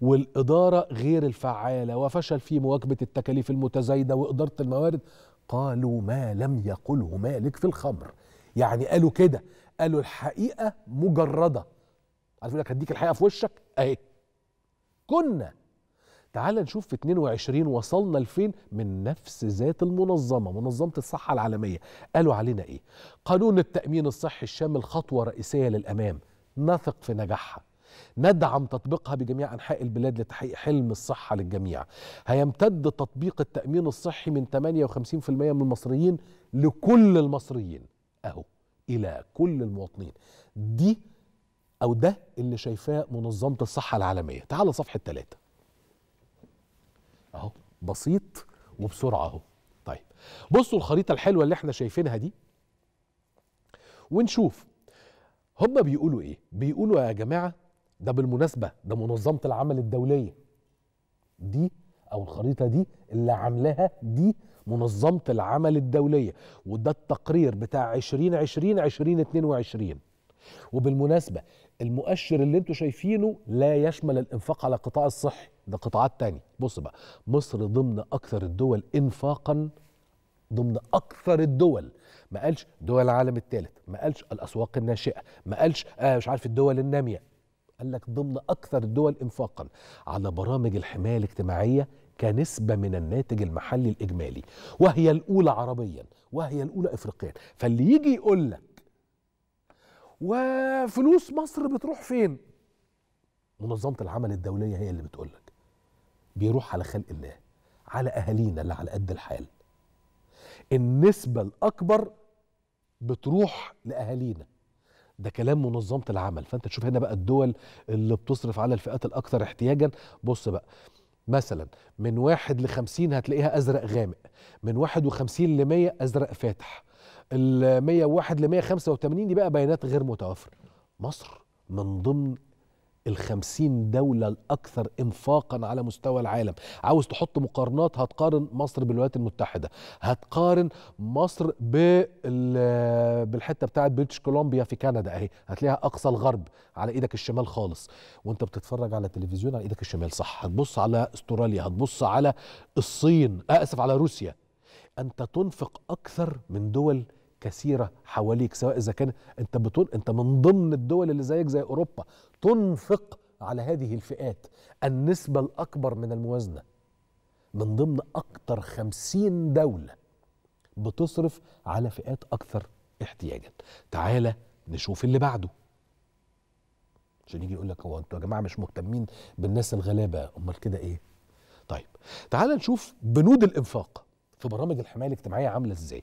والإدارة غير الفعالة وفشل في مواكبة التكاليف المتزايدة وإدارة الموارد قالوا ما لم يقله مالك في الخمر يعني قالوا كده قالوا الحقيقة مجردة عارف يقول لك هديك الحقيقه في وشك اهي كنا تعال نشوف في 22 وصلنا لفين من نفس ذات المنظمة منظمة الصحة العالمية قالوا علينا ايه قانون التأمين الصحي الشامل خطوة رئيسية للأمام نثق في نجاحها ندعم تطبيقها بجميع أنحاء البلاد لتحقيق حلم الصحة للجميع هيمتد تطبيق التأمين الصحي من 58% من المصريين لكل المصريين أهو إلى كل المواطنين دي أو ده اللي شايفاه منظمة الصحة العالمية تعال صفحة 3 أهو بسيط وبسرعة أهو طيب بصوا الخريطة الحلوة اللي احنا شايفينها دي ونشوف هما بيقولوا ايه بيقولوا يا جماعة ده بالمناسبة ده منظمة العمل الدولية دي او الخريطة دي اللي عاملاها دي منظمة العمل الدولية وده التقرير بتاع 2020 2022 وبالمناسبة المؤشر اللي انتم شايفينه لا يشمل الانفاق على القطاع الصحي ده قطاعات تانية بص بقى مصر ضمن اكثر الدول انفاقا ضمن اكثر الدول ما قالش دول العالم الثالث ما قالش الاسواق الناشئه ما قالش آه مش عارف الدول الناميه قال لك ضمن اكثر الدول انفاقا على برامج الحمايه الاجتماعيه كنسبة من الناتج المحلي الإجمالي وهي الأولى عربيا وهي الأولى إفريقيا فاللي يجي يقول لك وفلوس مصر بتروح فين منظمه العمل الدوليه هي اللي بتقول لك بيروح على خلق الله على اهالينا اللي على قد الحال النسبه الاكبر بتروح لاهالينا ده كلام منظمه العمل فانت تشوف هنا بقى الدول اللي بتصرف على الفئات الاكثر احتياجا بص بقى مثلا من واحد لخمسين هتلاقيها أزرق غامق من واحد وخمسين لمية أزرق فاتح ال 101 ل 185 دي بقى بيانات غير متوافره مصر من ضمن ال 50 دولة الأكثر إنفاقا على مستوى العالم عاوز تحط مقارنات هتقارن مصر بالولايات المتحدة هتقارن مصر بالحتة بتاعت بريتش كولومبيا في كندا أهي هتلاقيها أقصى الغرب على إيدك الشمال خالص وأنت بتتفرج على التلفزيون على إيدك الشمال صح هتبص على أستراليا هتبص على الصين آه، أسف على روسيا أنت تنفق أكثر من دول كثيره حواليك سواء اذا كان انت بتون انت من ضمن الدول اللي زيك زي اوروبا تنفق على هذه الفئات النسبه الاكبر من الموازنه من ضمن اكثر خمسين دوله بتصرف على فئات اكثر احتياجا تعالى نشوف اللي بعده عشان يجي يقول لك هو انتوا يا جماعه مش مهتمين بالناس الغلابه امال كده ايه طيب تعالى نشوف بنود الانفاق في برامج الحمايه الاجتماعيه عامله ازاي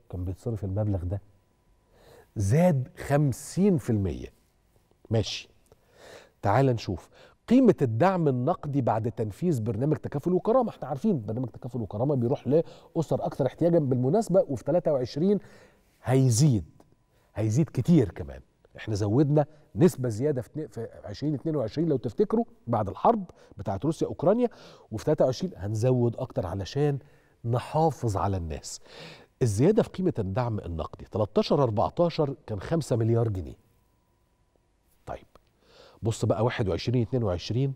كان بيتصرف المبلغ ده زاد 50% ماشي تعال نشوف قيمة الدعم النقدي بعد تنفيذ برنامج تكافل وكرامة احنا عارفين برنامج تكافل وكرامة بيروح لأسر أكثر احتياجا بالمناسبة وفي 23 هيزيد هيزيد كتير كمان احنا زودنا نسبة زيادة في 2022 لو تفتكروا بعد الحرب بتاعة روسيا أوكرانيا وفي 23 هنزود أكتر علشان نحافظ على الناس الزيادة في قيمة الدعم النقدي 13 14 كان 5 مليار جنيه طيب بص بقى 21 22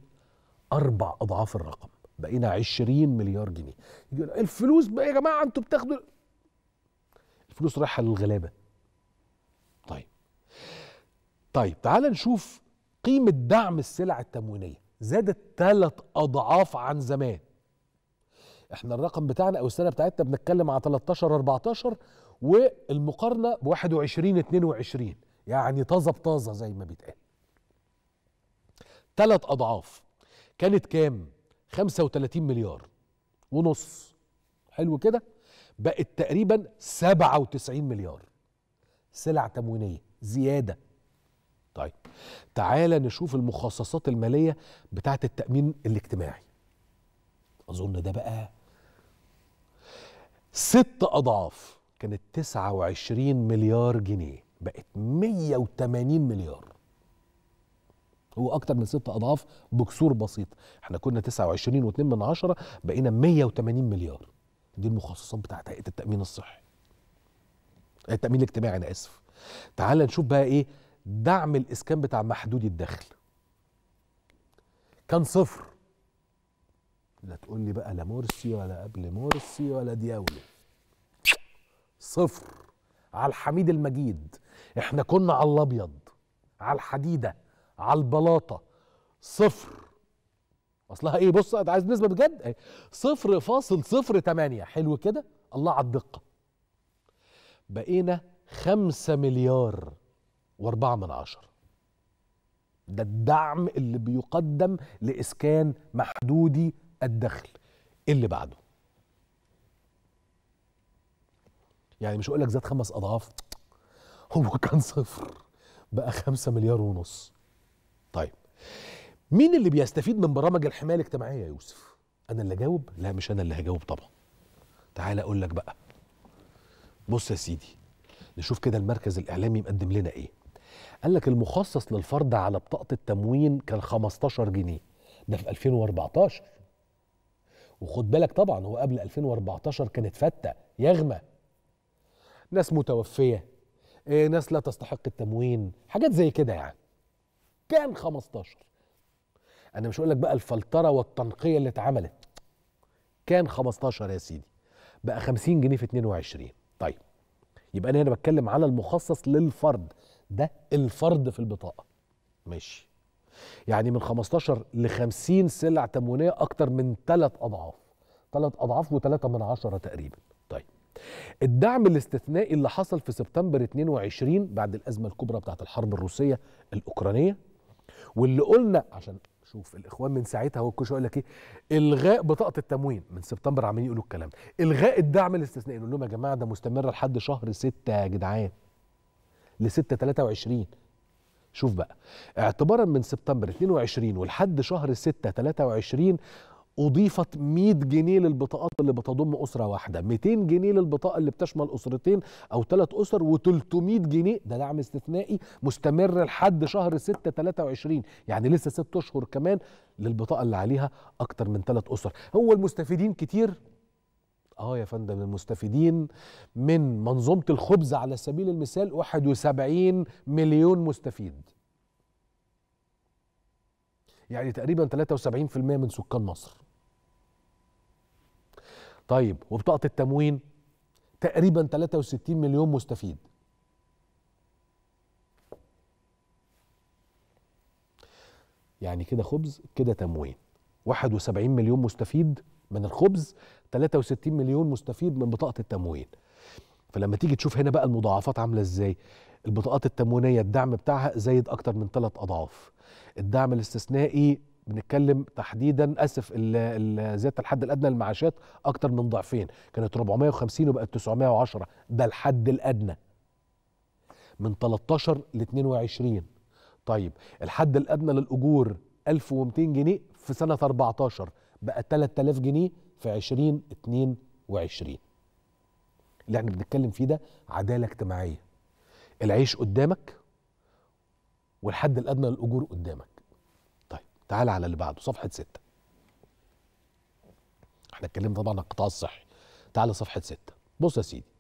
أربع أضعاف الرقم بقينا 20 مليار جنيه يقول الفلوس بقى يا جماعة أنتوا بتاخدوا الفلوس رايحة للغلابة طيب طيب تعال نشوف قيمة دعم السلع التموينية زادت ثلاث أضعاف عن زمان احنا الرقم بتاعنا او السنه بتاعتنا بنتكلم على 13 14 والمقارنه ب 21 22 يعني طازه بطازه زي ما بيتقال ثلاث اضعاف كانت كام 35 مليار ونص حلو كده بقت تقريبا 97 مليار سلع تموينيه زياده طيب تعالى نشوف المخصصات الماليه بتاعه التامين الاجتماعي اظن ده بقى ست اضعاف كانت 29 مليار جنيه بقت 180 مليار هو اكتر من ست اضعاف بكسور بسيط احنا كنا 29.2 من عشرة بقينا 180 مليار دي المخصصات بتاعت هيئه التامين الصحي التامين الاجتماعي انا اسف تعال نشوف بقى ايه دعم الاسكان بتاع محدودي الدخل كان صفر لا تقول لي بقى لا مرسي ولا قبل مرسي ولا دياولو صفر على الحميد المجيد احنا كنا على الابيض على الحديده على البلاطه صفر اصلها ايه بص انت عايز نسبه بجد ايه صفر فاصل صفر تمانية حلو كده الله على الدقه بقينا خمسة مليار واربعة من عشرة ده الدعم اللي بيقدم لإسكان محدودي الدخل اللي بعده يعني مش هقول لك زاد خمس اضعاف هو كان صفر بقى خمسة مليار ونص طيب مين اللي بيستفيد من برامج الحمايه الاجتماعيه يا يوسف انا اللي اجاوب لا مش انا اللي هجاوب طبعا تعال اقول لك بقى بص يا سيدي نشوف كده المركز الاعلامي مقدم لنا ايه قال لك المخصص للفرد على بطاقه التموين كان 15 جنيه ده في 2014 وخد بالك طبعا هو قبل 2014 كانت فتة يغمى ناس متوفية آه، ناس لا تستحق التموين حاجات زي كده يعني كان 15 انا مش هقول لك بقى الفلتره والتنقيه اللي اتعملت كان 15 يا سيدي بقى 50 جنيه في 22 طيب يبقى انا هنا بتكلم على المخصص للفرد ده الفرد في البطاقه ماشي يعني من 15 ل 50 سلع تموينيه اكتر من ثلاث اضعاف ثلاث اضعاف وثلاثة من عشرة تقريبا طيب الدعم الاستثنائي اللي حصل في سبتمبر 22 بعد الازمه الكبرى بتاعت الحرب الروسيه الاوكرانيه واللي قلنا عشان شوف الاخوان من ساعتها هو كل شويه يقول لك ايه الغاء بطاقه التموين من سبتمبر عمالين يقولوا الكلام الغاء الدعم الاستثنائي نقول لهم يا جماعه ده مستمر لحد شهر 6 يا جدعان ل 6 23 شوف بقى اعتبارا من سبتمبر 22 ولحد شهر 6 23 أضيفت 100 جنيه للبطاقات اللي بتضم أسرة واحدة 200 جنيه للبطاقة اللي بتشمل أسرتين أو ثلاث أسر و300 جنيه ده دعم استثنائي مستمر لحد شهر 6 23 يعني لسه 6 أشهر كمان للبطاقة اللي عليها أكتر من ثلاث أسر هو المستفيدين كتير اه يا فندم المستفيدين من منظومه الخبز على سبيل المثال 71 مليون مستفيد يعني تقريبا 73% من سكان مصر طيب وبطاقه التموين تقريبا 63 مليون مستفيد يعني كده خبز كده تموين 71 مليون مستفيد من الخبز 63 مليون مستفيد من بطاقه التموين فلما تيجي تشوف هنا بقى المضاعفات عامله ازاي البطاقات التموينيه الدعم بتاعها زايد اكتر من ثلاث اضعاف الدعم الاستثنائي بنتكلم تحديدا اسف زياده الحد الادنى للمعاشات اكتر من ضعفين كانت 450 وبقت 910 ده الحد الادنى من 13 ل 22 طيب الحد الادنى للاجور 1200 جنيه في سنه 14 بقى 3000 جنيه في 2022 اللي احنا بنتكلم فيه ده عداله اجتماعيه العيش قدامك والحد الادنى للاجور قدامك طيب تعال على اللي بعده صفحه 6 احنا اتكلمنا طبعا عن القطاع الصحي تعال صفحه 6 بص يا سيدي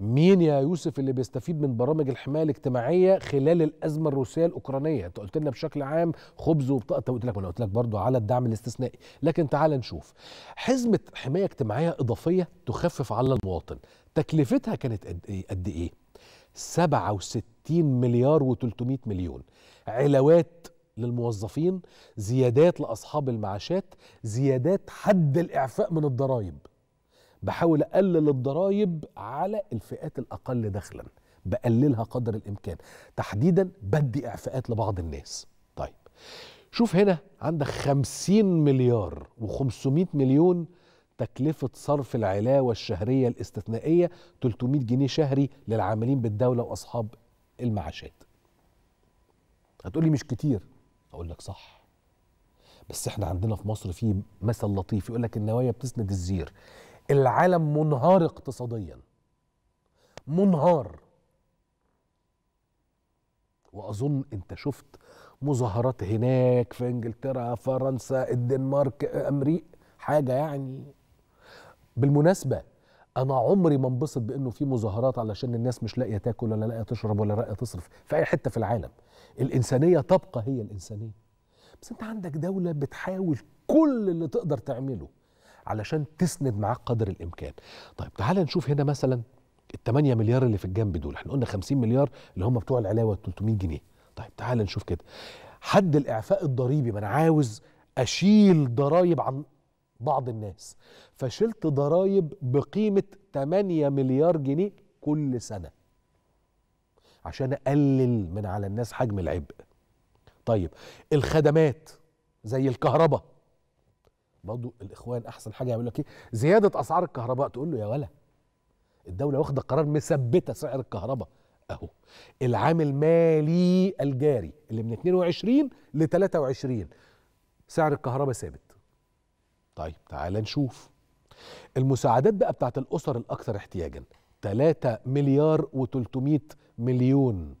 مين يا يوسف اللي بيستفيد من برامج الحمايه الاجتماعيه خلال الازمه الروسيه الاوكرانيه انت قلت لنا بشكل عام خبز وبطاقه قلت لك وانا قلت لك برضه على الدعم الاستثنائي لكن تعال نشوف حزمه حمايه اجتماعيه اضافيه تخفف على المواطن تكلفتها كانت قد ايه قد ايه 67 مليار و300 مليون علاوات للموظفين زيادات لاصحاب المعاشات زيادات حد الاعفاء من الضرائب بحاول اقلل الضرائب على الفئات الاقل دخلا بقللها قدر الامكان تحديدا بدي اعفاءات لبعض الناس طيب شوف هنا عندك 50 مليار و500 مليون تكلفة صرف العلاوة الشهرية الاستثنائية 300 جنيه شهري للعاملين بالدولة وأصحاب المعاشات هتقولي مش كتير أقول لك صح بس احنا عندنا في مصر في مثل لطيف يقول لك النوايا بتسند الزير العالم منهار اقتصاديا منهار واظن انت شفت مظاهرات هناك في انجلترا فرنسا الدنمارك امريكا حاجه يعني بالمناسبه انا عمري ما انبسط بانه في مظاهرات علشان الناس مش لاقيه تاكل ولا لاقيه تشرب ولا لاقيه تصرف في اي حته في العالم الانسانيه تبقى هي الانسانيه بس انت عندك دوله بتحاول كل اللي تقدر تعمله علشان تسند معاك قدر الامكان طيب تعال نشوف هنا مثلا ال 8 مليار اللي في الجنب دول احنا قلنا 50 مليار اللي هم بتوع العلاوه 300 جنيه طيب تعال نشوف كده حد الاعفاء الضريبي ما انا عاوز اشيل ضرايب عن بعض الناس فشلت ضرايب بقيمه 8 مليار جنيه كل سنه عشان اقلل من على الناس حجم العبء طيب الخدمات زي الكهرباء برضه الاخوان احسن حاجه يعملوا لك ايه زياده اسعار الكهرباء تقول له يا ولا الدوله واخده قرار مثبته سعر الكهرباء اهو العام المالي الجاري اللي من 22 ل 23 سعر الكهرباء ثابت طيب تعال نشوف المساعدات بقى بتاعت الاسر الاكثر احتياجا 3 مليار و300 مليون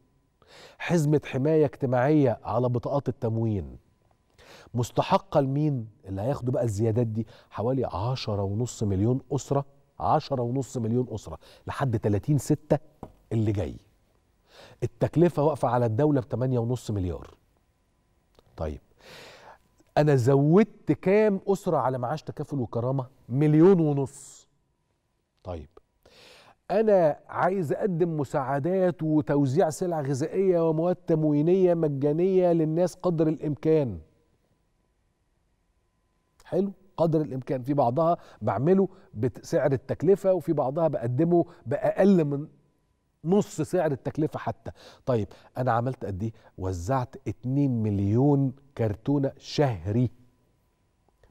حزمه حمايه اجتماعيه على بطاقات التموين مستحقه لمين اللي هياخدوا بقى الزيادات دي حوالي عشرة ونص مليون اسره عشرة ونص مليون اسره لحد 30 6 اللي جاي التكلفه واقفه على الدوله ب ونص مليار طيب انا زودت كام اسره على معاش تكافل وكرامه مليون ونص طيب انا عايز اقدم مساعدات وتوزيع سلع غذائيه ومواد تموينيه مجانيه للناس قدر الامكان حلو قدر الامكان في بعضها بعمله بسعر التكلفه وفي بعضها بقدمه باقل من نص سعر التكلفه حتى طيب انا عملت قد ايه وزعت 2 مليون كرتونه شهري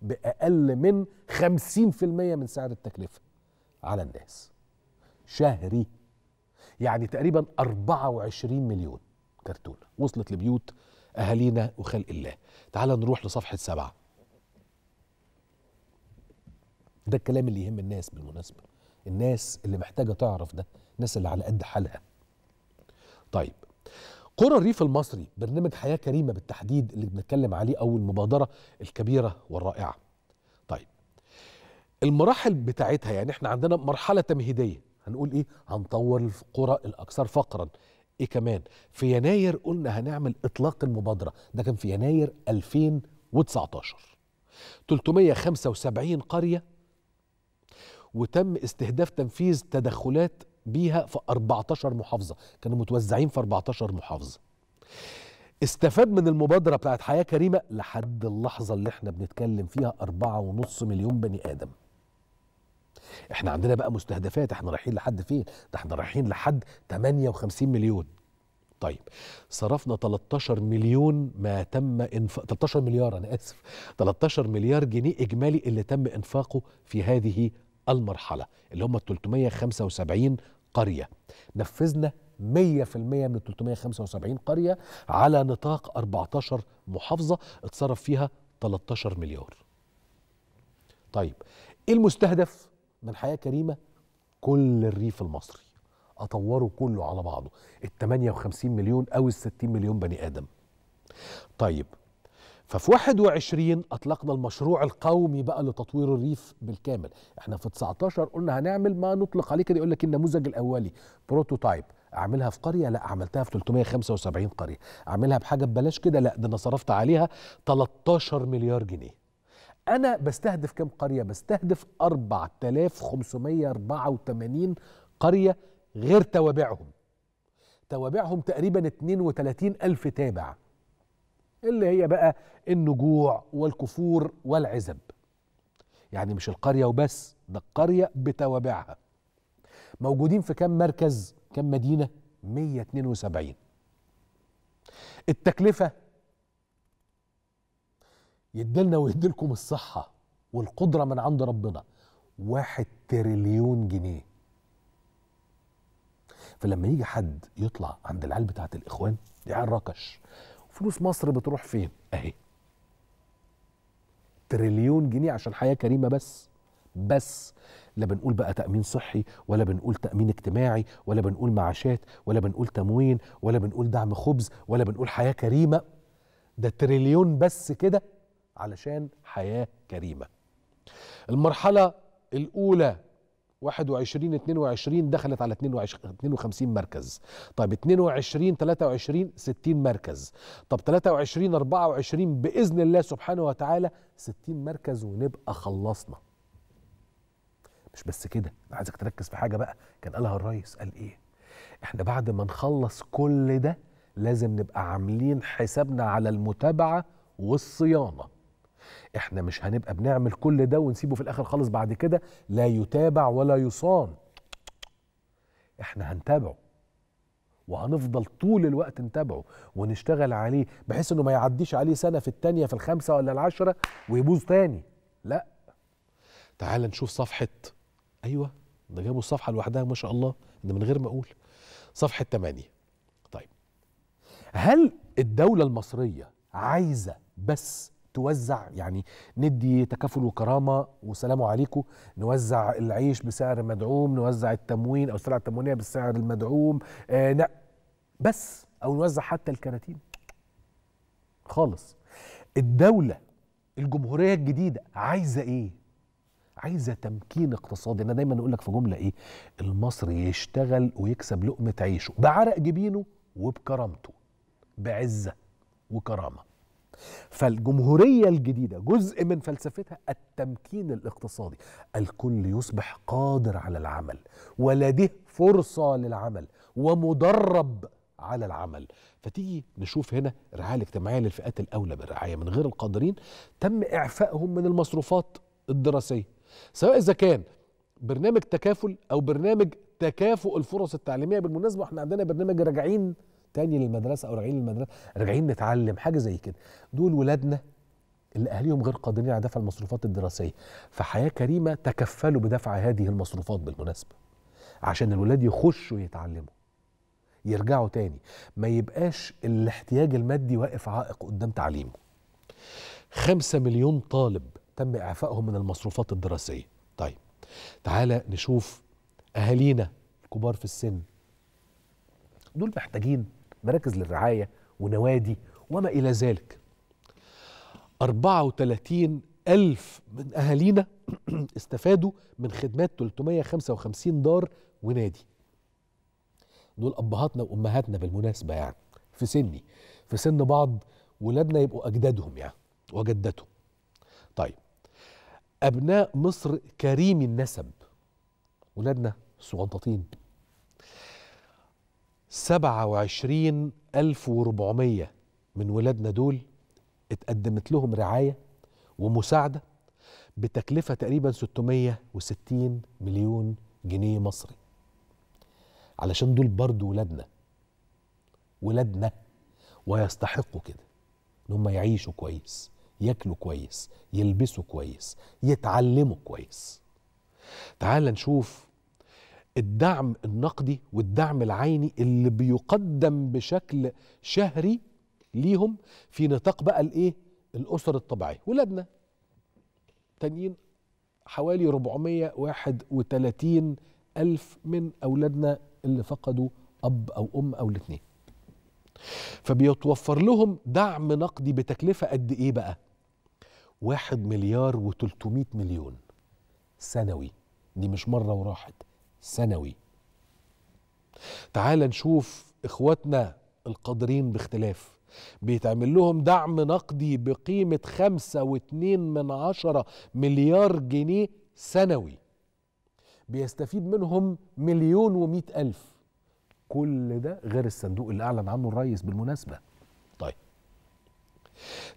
باقل من 50% من سعر التكلفه على الناس شهري يعني تقريبا 24 مليون كرتونه وصلت لبيوت اهالينا وخلق الله تعال نروح لصفحه سبعه ده الكلام اللي يهم الناس بالمناسبة الناس اللي محتاجة تعرف ده الناس اللي على قد حالها طيب قرى الريف المصري برنامج حياة كريمة بالتحديد اللي بنتكلم عليه أو المبادرة الكبيرة والرائعة طيب المراحل بتاعتها يعني احنا عندنا مرحلة تمهيدية هنقول ايه هنطور القرى الأكثر فقرا ايه كمان في يناير قلنا هنعمل إطلاق المبادرة ده كان في يناير 2019 375 قرية وتم استهداف تنفيذ تدخلات بيها في 14 محافظة كانوا متوزعين في 14 محافظة استفاد من المبادرة بتاعت حياة كريمة لحد اللحظة اللي احنا بنتكلم فيها 4.5 مليون بني آدم احنا عندنا بقى مستهدفات احنا رايحين لحد فين ده احنا رايحين لحد 58 مليون طيب صرفنا 13 مليون ما تم انف... 13 مليار انا اسف 13 مليار جنيه اجمالي اللي تم انفاقه في هذه المرحلة اللي هم 375 قرية نفذنا 100% من 375 قرية على نطاق 14 محافظة اتصرف فيها 13 مليار طيب ايه المستهدف من حياة كريمة كل الريف المصري اطوره كله على بعضه ال 58 مليون او ال 60 مليون بني ادم طيب ففي 21 اطلقنا المشروع القومي بقى لتطوير الريف بالكامل احنا في 19 قلنا هنعمل ما نطلق عليه كده يقول لك النموذج الاولي بروتوتايب اعملها في قريه لا عملتها في 375 قريه اعملها بحاجه ببلاش كده لا ده انا صرفت عليها 13 مليار جنيه انا بستهدف كم قريه بستهدف 4584 قريه غير توابعهم توابعهم تقريبا 32 ألف تابع اللي هي بقى النجوع والكفور والعزب يعني مش القرية وبس ده القرية بتوابعها موجودين في كم مركز كم مدينة 172 التكلفة يدلنا ويدلكم الصحة والقدرة من عند ربنا واحد تريليون جنيه فلما يجي حد يطلع عند العيال بتاعت الإخوان دي عيال ركش فلوس مصر بتروح فين اهي تريليون جنيه عشان حياه كريمه بس بس لا بنقول بقى تامين صحي ولا بنقول تامين اجتماعي ولا بنقول معاشات ولا بنقول تموين ولا بنقول دعم خبز ولا بنقول حياه كريمه ده تريليون بس كده علشان حياه كريمه المرحله الاولى 21 22 دخلت على 22 52 مركز طيب 22 23 60 مركز طب 23 24 باذن الله سبحانه وتعالى 60 مركز ونبقى خلصنا مش بس كده انا عايزك تركز في حاجه بقى كان قالها الريس قال ايه احنا بعد ما نخلص كل ده لازم نبقى عاملين حسابنا على المتابعه والصيانه احنا مش هنبقى بنعمل كل ده ونسيبه في الاخر خالص بعد كده لا يتابع ولا يصان احنا هنتابعه وهنفضل طول الوقت نتابعه ونشتغل عليه بحيث انه ما يعديش عليه سنه في الثانيه في الخمسه ولا العشره ويبوظ تاني لا تعال نشوف صفحه ايوه ده جابوا الصفحه لوحدها ما شاء الله ده من غير ما اقول صفحه 8 طيب هل الدوله المصريه عايزه بس توزع يعني ندي تكافل وكرامه وسلام عليكم نوزع العيش بسعر مدعوم نوزع التموين او السلعه التموينيه بالسعر المدعوم آه بس او نوزع حتى الكراتين خالص الدوله الجمهوريه الجديده عايزه ايه عايزه تمكين اقتصادي انا دايما اقول لك في جمله ايه المصري يشتغل ويكسب لقمه عيشه بعرق جبينه وبكرامته بعزه وكرامه فالجمهورية الجديدة جزء من فلسفتها التمكين الاقتصادي الكل يصبح قادر على العمل ولديه فرصة للعمل ومدرب على العمل فتيجي نشوف هنا الرعاية الاجتماعية للفئات الأولى بالرعاية من غير القادرين تم إعفائهم من المصروفات الدراسية سواء إذا كان برنامج تكافل أو برنامج تكافؤ الفرص التعليمية بالمناسبة احنا عندنا برنامج راجعين تاني للمدرسه او راجعين للمدرسه راجعين نتعلم حاجه زي كده دول ولادنا اللي اهاليهم غير قادرين على دفع المصروفات الدراسيه فحياه كريمه تكفلوا بدفع هذه المصروفات بالمناسبه عشان الولاد يخشوا يتعلموا يرجعوا تاني ما يبقاش الاحتياج المادي واقف عائق قدام تعليمه خمسة مليون طالب تم إعفائهم من المصروفات الدراسية طيب تعالى نشوف أهالينا الكبار في السن دول محتاجين مراكز للرعاية ونوادي وما إلى ذلك 34 ألف من أهالينا استفادوا من خدمات 355 دار ونادي دول أبهاتنا وأمهاتنا بالمناسبة يعني في سني في سن بعض ولادنا يبقوا أجدادهم يعني وجدتهم طيب أبناء مصر كريم النسب ولادنا صغنطتين 27400 من ولادنا دول اتقدمت لهم رعاية ومساعدة بتكلفة تقريبا 660 مليون جنيه مصري علشان دول برضو ولادنا ولادنا ويستحقوا كده ان هم يعيشوا كويس ياكلوا كويس يلبسوا كويس يتعلموا كويس تعال نشوف الدعم النقدي والدعم العيني اللي بيقدم بشكل شهري ليهم في نطاق بقى الايه الاسر الطبيعيه ولادنا تانيين حوالي 431 ألف من أولادنا اللي فقدوا أب أو أم أو الاتنين فبيتوفر لهم دعم نقدي بتكلفة قد إيه بقى؟ واحد مليار و300 مليون سنوي دي مش مرة وراحت سنوي تعال نشوف اخواتنا القادرين باختلاف بيتعمل لهم دعم نقدي بقيمة خمسة واتنين من عشرة مليار جنيه سنوي بيستفيد منهم مليون ومئة ألف كل ده غير الصندوق اللي أعلن عنه الرئيس بالمناسبة طيب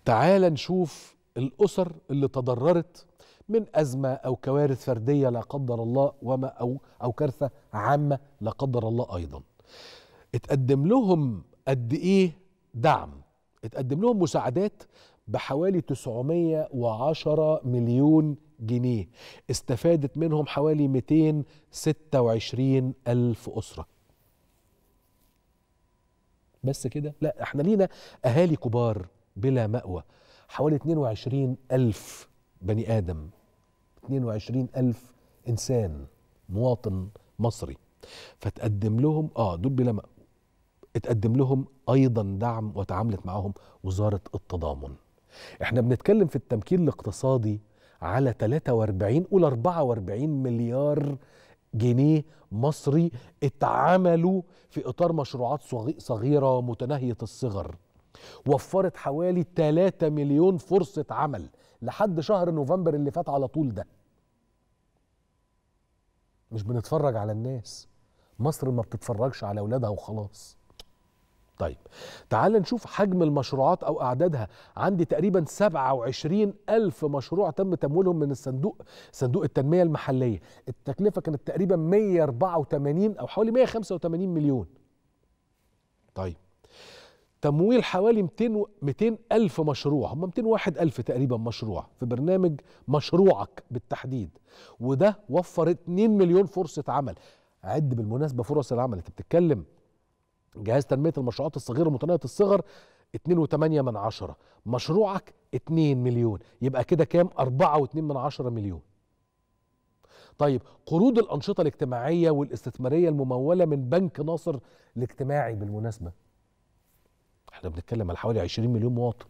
تعال نشوف الأسر اللي تضررت من أزمة أو كوارث فردية لا قدر الله وما أو أو كارثة عامة لا قدر الله أيضا اتقدم لهم قد إيه دعم اتقدم لهم مساعدات بحوالي 910 مليون جنيه استفادت منهم حوالي 226 ألف أسرة بس كده لا احنا لينا أهالي كبار بلا مأوى حوالي 22 ألف بني آدم 22 ألف إنسان مواطن مصري فتقدم لهم آه دول بلا اتقدم لهم أيضا دعم وتعاملت معهم وزارة التضامن احنا بنتكلم في التمكين الاقتصادي على 43 قول 44 مليار جنيه مصري اتعملوا في اطار مشروعات صغيره متناهيه الصغر وفرت حوالي 3 مليون فرصه عمل لحد شهر نوفمبر اللي فات على طول ده مش بنتفرج على الناس مصر ما بتتفرجش على اولادها وخلاص طيب تعال نشوف حجم المشروعات أو أعدادها عندي تقريبا 27 ألف مشروع تم تمويلهم من الصندوق صندوق التنمية المحلية التكلفة كانت تقريبا 184 أو حوالي 185 مليون طيب تمويل حوالي 200 200 ألف مشروع هم 201 ألف تقريبا مشروع في برنامج مشروعك بالتحديد وده وفر 2 مليون فرصة عمل عد بالمناسبة فرص العمل أنت بتتكلم جهاز تنمية المشروعات الصغيرة ومتناهية الصغر 2.8 من عشرة مشروعك 2 مليون يبقى كده كام 4.2 من عشرة مليون طيب قروض الأنشطة الاجتماعية والاستثمارية الممولة من بنك ناصر الاجتماعي بالمناسبة احنا بنتكلم على حوالي 20 مليون مواطن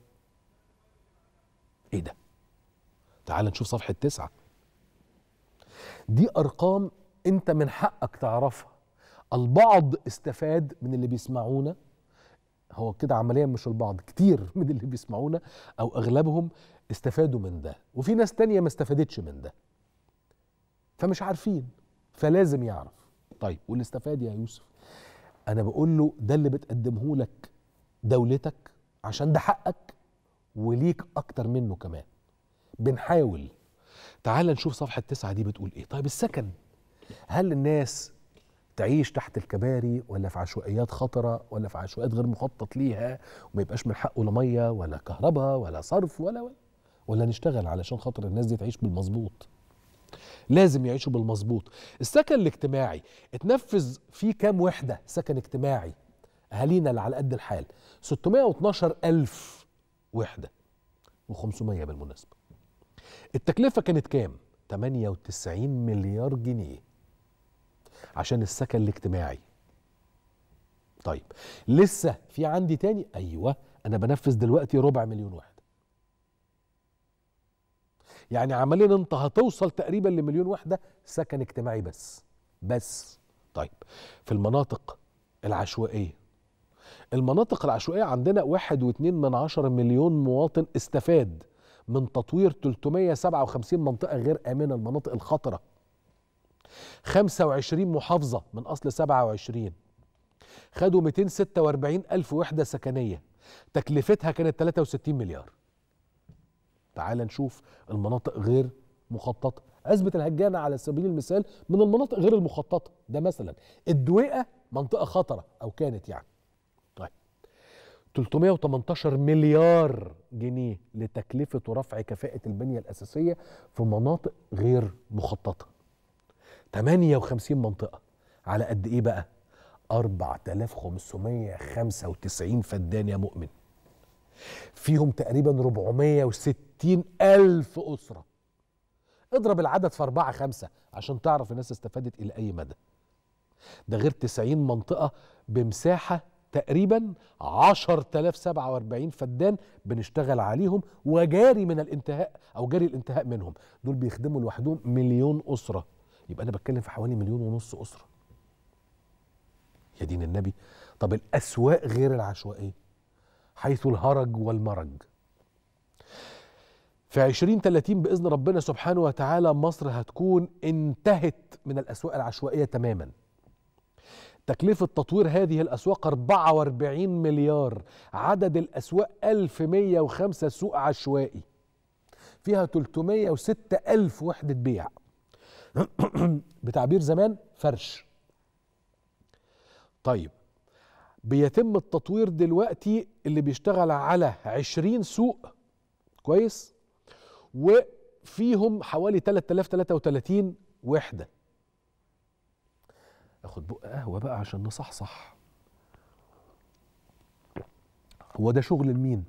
ايه ده تعال نشوف صفحه تسعة دي ارقام انت من حقك تعرفها البعض استفاد من اللي بيسمعونا هو كده عمليا مش البعض كتير من اللي بيسمعونا او اغلبهم استفادوا من ده وفي ناس تانية ما استفادتش من ده فمش عارفين فلازم يعرف طيب واللي استفاد يا يوسف انا بقول له ده اللي بتقدمه لك دولتك عشان ده حقك وليك اكتر منه كمان بنحاول تعال نشوف صفحه تسعة دي بتقول ايه طيب السكن هل الناس تعيش تحت الكباري ولا في عشوائيات خطرة ولا في عشوائيات غير مخطط ليها وما يبقاش من حقه لا مية ولا كهرباء ولا صرف ولا ولا ولا نشتغل علشان خاطر الناس دي تعيش بالمظبوط لازم يعيشوا بالمظبوط السكن الاجتماعي اتنفذ فيه كام وحدة سكن اجتماعي اهالينا اللي على قد الحال 612 ألف وحدة و500 بالمناسبة التكلفة كانت كام؟ 98 مليار جنيه عشان السكن الاجتماعي طيب لسه في عندي تاني أيوة أنا بنفذ دلوقتي ربع مليون واحد يعني عمليا انت هتوصل تقريبا لمليون واحده سكن اجتماعي بس بس طيب في المناطق العشوائيه المناطق العشوائية عندنا واحد واثنين من عشر مليون مواطن استفاد من تطوير 357 منطقة غير آمنة المناطق الخطرة 25 محافظة من أصل 27 خدوا 246 ألف وحدة سكنية تكلفتها كانت 63 مليار تعال نشوف المناطق غير مخططة أزمة الهجانة على سبيل المثال من المناطق غير المخططة ده مثلا الدويقة منطقة خطرة أو كانت يعني 318 مليار جنيه لتكلفة ورفع كفاءة البنية الأساسية في مناطق غير مخططة 58 منطقة على قد إيه بقى؟ 4595 فدان يا مؤمن فيهم تقريبا 460 ألف أسرة اضرب العدد في أربعة خمسة عشان تعرف الناس استفادت إلى أي مدى ده غير 90 منطقة بمساحة تقريبا 10047 فدان بنشتغل عليهم وجاري من الانتهاء او جاري الانتهاء منهم دول بيخدموا لوحدهم مليون اسره يبقى انا بتكلم في حوالي مليون ونص اسره يا دين النبي طب الاسواق غير العشوائيه حيث الهرج والمرج في 2030 باذن ربنا سبحانه وتعالى مصر هتكون انتهت من الاسواق العشوائيه تماما تكلفة تطوير هذه الأسواق 44 مليار عدد الأسواق 1105 سوق عشوائي فيها 306 ألف وحدة بيع بتعبير زمان فرش طيب بيتم التطوير دلوقتي اللي بيشتغل على 20 سوق كويس وفيهم حوالي 3033 وحده اخد بق قهوه بقى عشان نصحصح هو ده شغل لمين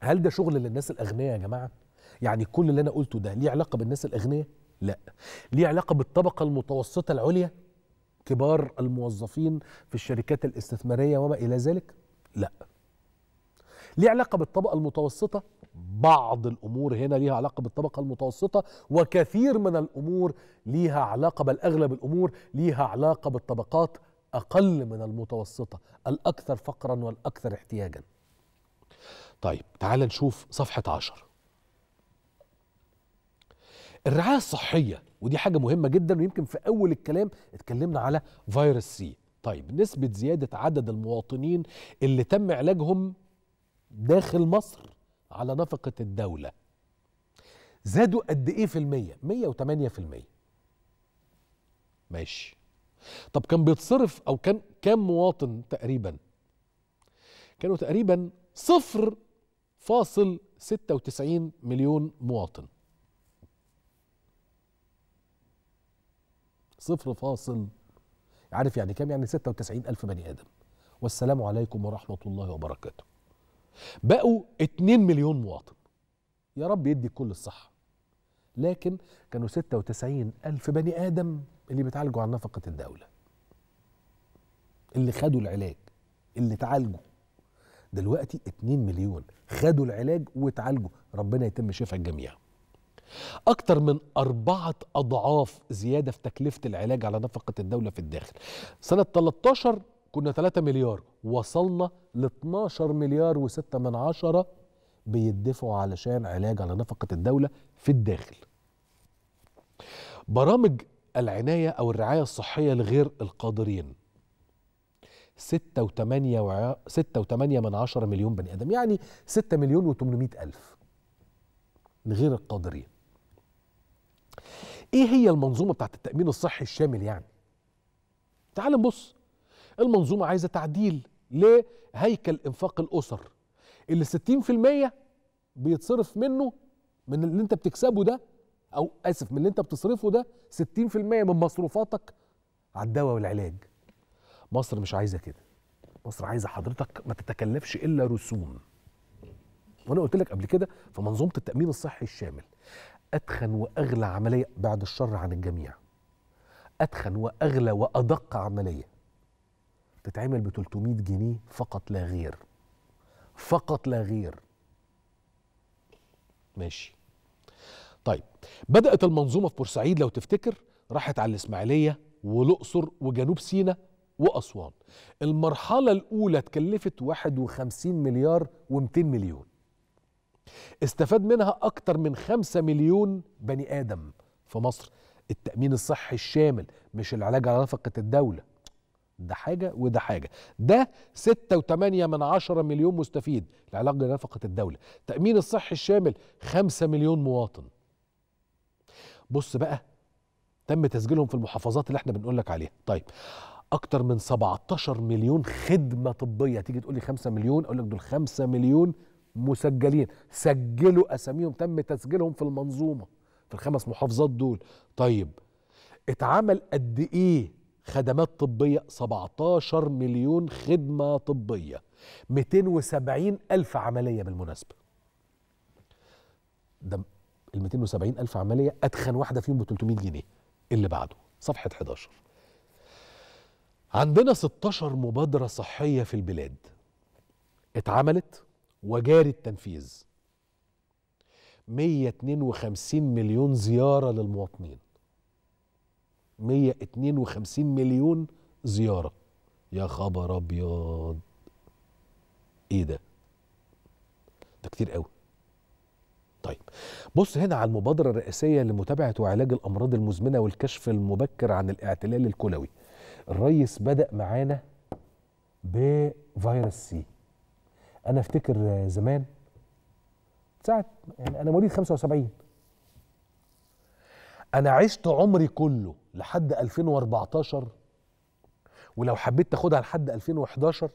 هل ده شغل للناس الاغنياء يا جماعه يعني كل اللي انا قلته ده ليه علاقه بالناس الاغنياء لا ليه علاقه بالطبقه المتوسطه العليا كبار الموظفين في الشركات الاستثماريه وما الى ذلك لا ليه علاقه بالطبقه المتوسطه بعض الامور هنا ليها علاقه بالطبقه المتوسطه وكثير من الامور ليها علاقه بل اغلب الامور ليها علاقه بالطبقات اقل من المتوسطه الاكثر فقرا والاكثر احتياجا طيب تعال نشوف صفحه 10 الرعايه الصحيه ودي حاجه مهمه جدا ويمكن في اول الكلام اتكلمنا على فيروس سي طيب نسبه زياده عدد المواطنين اللي تم علاجهم داخل مصر على نفقة الدولة زادوا قد ايه في المية؟ 108 في المية ماشي طب كان بيتصرف او كان كام مواطن تقريبا؟ كانوا تقريبا صفر فاصل 96 مليون مواطن صفر فاصل عارف يعني كام يعني 96 ألف بني آدم والسلام عليكم ورحمة الله وبركاته بقوا 2 مليون مواطن يا رب يدي كل الصحة لكن كانوا 96 ألف بني آدم اللي بيتعالجوا على نفقة الدولة اللي خدوا العلاج اللي اتعالجوا دلوقتي 2 مليون خدوا العلاج وتعالجوا ربنا يتم شفاء الجميع أكتر من أربعة أضعاف زيادة في تكلفة العلاج على نفقة الدولة في الداخل سنة 13 كنا 3 مليار وصلنا ل 12 مليار و6 من عشرة بيدفعوا علشان علاج على نفقة الدولة في الداخل برامج العناية أو الرعاية الصحية لغير القادرين 6 و8 و... 6 و8 من عشرة مليون بني آدم يعني 6 مليون و800 ألف لغير القادرين ايه هي المنظومة بتاعت التأمين الصحي الشامل يعني تعال نبص المنظومة عايزة تعديل لهيكل انفاق الاسر اللي 60% بيتصرف منه من اللي انت بتكسبه ده او اسف من اللي انت بتصرفه ده 60% من مصروفاتك على الدواء والعلاج مصر مش عايزه كده مصر عايزه حضرتك ما تتكلفش الا رسوم وانا قلت لك قبل كده في منظومه التامين الصحي الشامل اتخن واغلى عمليه بعد الشر عن الجميع اتخن واغلى وادق عمليه تتعمل ب 300 جنيه فقط لا غير فقط لا غير ماشي طيب بدأت المنظومة في بورسعيد لو تفتكر راحت على الإسماعيلية والأقصر وجنوب سينا وأسوان المرحلة الأولى اتكلفت 51 مليار و200 مليون استفاد منها أكتر من 5 مليون بني آدم في مصر التأمين الصحي الشامل مش العلاج على نفقة الدولة ده حاجه وده حاجه ده 6.8 من عشرة مليون مستفيد العلاج نفقه الدوله تامين الصحي الشامل 5 مليون مواطن بص بقى تم تسجيلهم في المحافظات اللي احنا بنقول لك عليها طيب اكتر من 17 مليون خدمه طبيه تيجي تقول لي 5 مليون اقول لك دول 5 مليون مسجلين سجلوا اساميهم تم تسجيلهم في المنظومه في الخمس محافظات دول طيب اتعمل قد ايه خدمات طبية 17 مليون خدمة طبية 270 ألف عملية بالمناسبة ده ال 270 ألف عملية أدخن واحدة فيهم ب 300 جنيه اللي بعده صفحة 11 عندنا 16 مبادرة صحية في البلاد اتعملت وجاري التنفيذ 152 مليون زيارة للمواطنين 152 مليون زياره يا خبر ابيض ايه ده ده كتير قوي طيب بص هنا على المبادرة الرئاسية لمتابعة وعلاج الأمراض المزمنة والكشف المبكر عن الاعتلال الكلوي الريس بدأ معانا بفيروس سي أنا أفتكر زمان ساعة يعني أنا مواليد 75 أنا عشت عمري كله لحد 2014 ولو حبيت تاخدها لحد 2011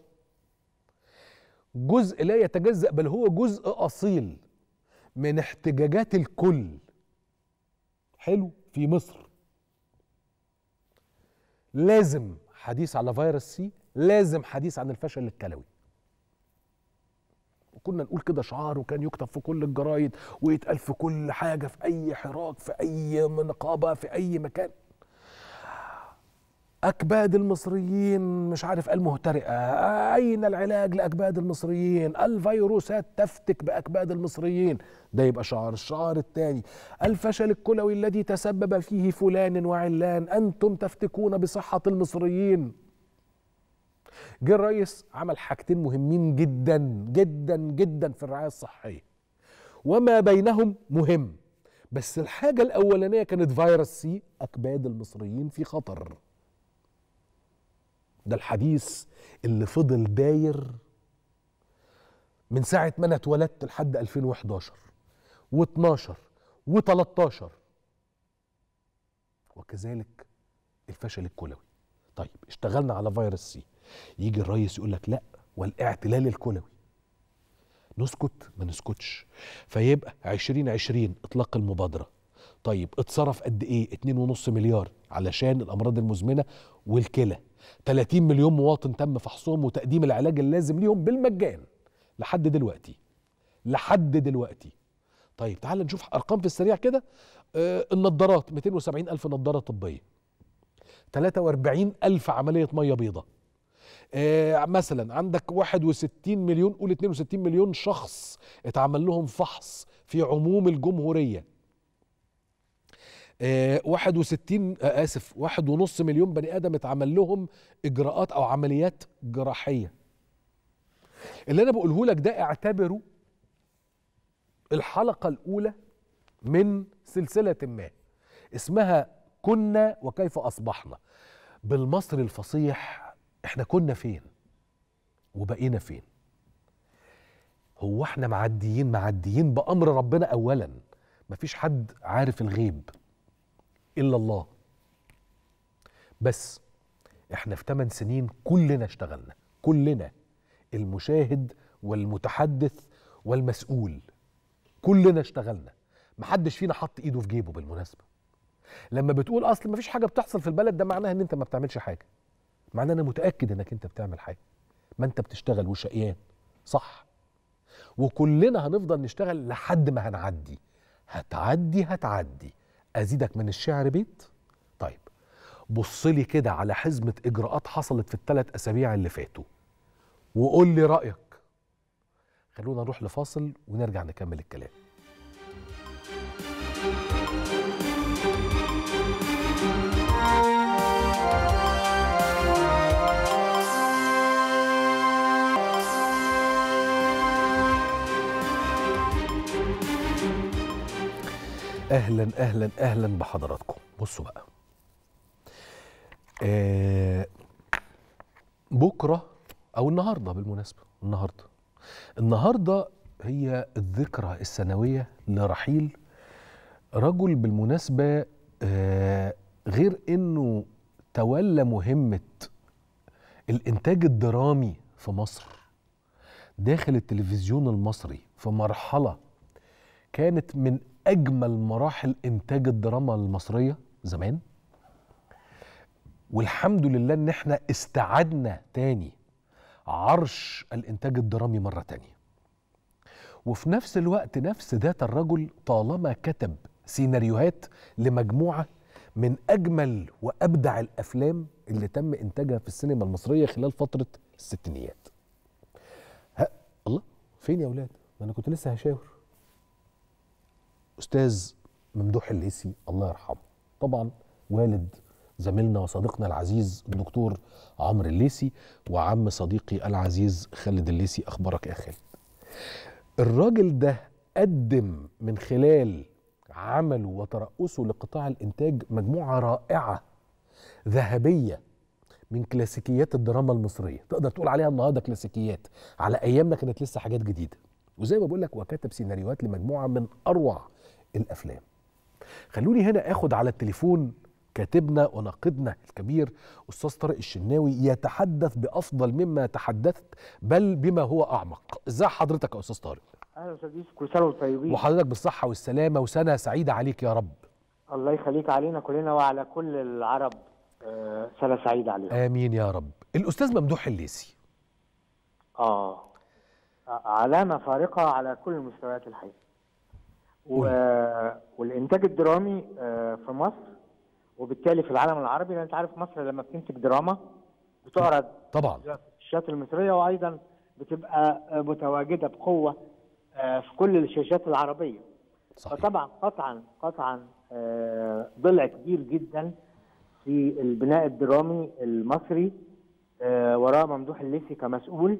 جزء لا يتجزأ بل هو جزء أصيل من احتجاجات الكل حلو في مصر لازم حديث على فيروس سي لازم حديث عن الفشل الكلوي وكنا نقول كده شعار وكان يكتب في كل الجرايد ويتقال في كل حاجه في اي حراك في اي نقابه في اي مكان أكباد المصريين مش عارف المهترئة أين العلاج لأكباد المصريين الفيروسات تفتك بأكباد المصريين ده يبقى شعار الشعار الثاني الفشل الكلوي الذي تسبب فيه فلان وعلان أنتم تفتكون بصحة المصريين جه الرئيس عمل حاجتين مهمين جدا جدا جدا في الرعاية الصحية وما بينهم مهم بس الحاجة الأولانية كانت فيروس سي أكباد المصريين في خطر ده الحديث اللي فضل داير من ساعة ما أنا اتولدت لحد 2011 و12 و13 وكذلك الفشل الكلوي طيب اشتغلنا على فيروس سي يجي الريس يقول لك لا والاعتلال الكلوي نسكت ما نسكتش فيبقى 2020 اطلاق المبادره طيب اتصرف قد ايه 2.5 مليار علشان الامراض المزمنه والكلى 30 مليون مواطن تم فحصهم وتقديم العلاج اللازم ليهم بالمجان لحد دلوقتي لحد دلوقتي طيب تعال نشوف ارقام في السريع كده آه النضارات 270 الف نضاره طبيه 43 الف عمليه ميه بيضاء آه مثلا عندك 61 مليون قول 62 مليون شخص اتعمل لهم فحص في عموم الجمهوريه آه 61 آه اسف 1.5 مليون بني ادم اتعمل لهم اجراءات او عمليات جراحيه اللي انا بقوله لك ده اعتبره الحلقه الاولى من سلسله ما اسمها كنا وكيف اصبحنا بالمصري الفصيح احنا كنا فين وبقينا فين هو احنا معديين معديين بامر ربنا اولا مفيش حد عارف الغيب الا الله بس احنا في 8 سنين كلنا اشتغلنا كلنا المشاهد والمتحدث والمسؤول كلنا اشتغلنا محدش فينا حط ايده في جيبه بالمناسبه لما بتقول اصل مفيش حاجه بتحصل في البلد ده معناها ان انت ما بتعملش حاجه معناه انا متاكد انك انت بتعمل حاجه ما انت بتشتغل وشقيان صح وكلنا هنفضل نشتغل لحد ما هنعدي هتعدي هتعدي ازيدك من الشعر بيت طيب بص لي كده على حزمه اجراءات حصلت في الثلاث اسابيع اللي فاتوا وقول لي رايك خلونا نروح لفاصل ونرجع نكمل الكلام اهلا اهلا اهلا بحضراتكم بصوا بقى آه بكره او النهارده بالمناسبه النهارده النهارده هي الذكرى السنويه لرحيل رجل بالمناسبه آه غير انه تولى مهمه الانتاج الدرامي في مصر داخل التلفزيون المصري في مرحله كانت من اجمل مراحل انتاج الدراما المصريه زمان والحمد لله ان احنا استعدنا تاني عرش الانتاج الدرامي مره تانيه وفي نفس الوقت نفس ذات الرجل طالما كتب سيناريوهات لمجموعه من اجمل وابدع الافلام اللي تم انتاجها في السينما المصريه خلال فتره الستينيات ها الله فين يا اولاد ما انا كنت لسه هشاور استاذ ممدوح الليثي الله يرحمه طبعا والد زميلنا وصديقنا العزيز الدكتور عمرو الليثي وعم صديقي العزيز خالد الليثي اخبارك يا خالد الراجل ده قدم من خلال عمله وترأسه لقطاع الانتاج مجموعه رائعه ذهبيه من كلاسيكيات الدراما المصريه تقدر تقول عليها النهارده كلاسيكيات على ايامنا كانت لسه حاجات جديده وزي ما بقول لك وكتب سيناريوهات لمجموعه من اروع الافلام خلوني هنا اخد على التليفون كاتبنا وناقدنا الكبير استاذ طارق الشناوي يتحدث بافضل مما تحدثت بل بما هو اعمق ازاي حضرتك يا استاذ طارق اهلا استاذ كل سنه وانتم طيبين وحضرتك بالصحه والسلامه وسنه سعيده عليك يا رب الله يخليك علينا كلنا وعلى كل العرب آه، سنه سعيده عليهم امين يا رب الاستاذ ممدوح الليسي اه علامه فارقه على كل مستويات الحياه والانتاج الدرامي آه، في مصر وبالتالي في العالم العربي لان انت عارف مصر لما بتنتج دراما بتعرض طبعا الشاشات المصريه وايضا بتبقى آه، متواجده بقوه آه، في كل الشاشات العربيه صحيح. فطبعا قطعا قطعا ضلع كبير جدا في البناء الدرامي المصري وراه ممدوح الليثي كمسؤول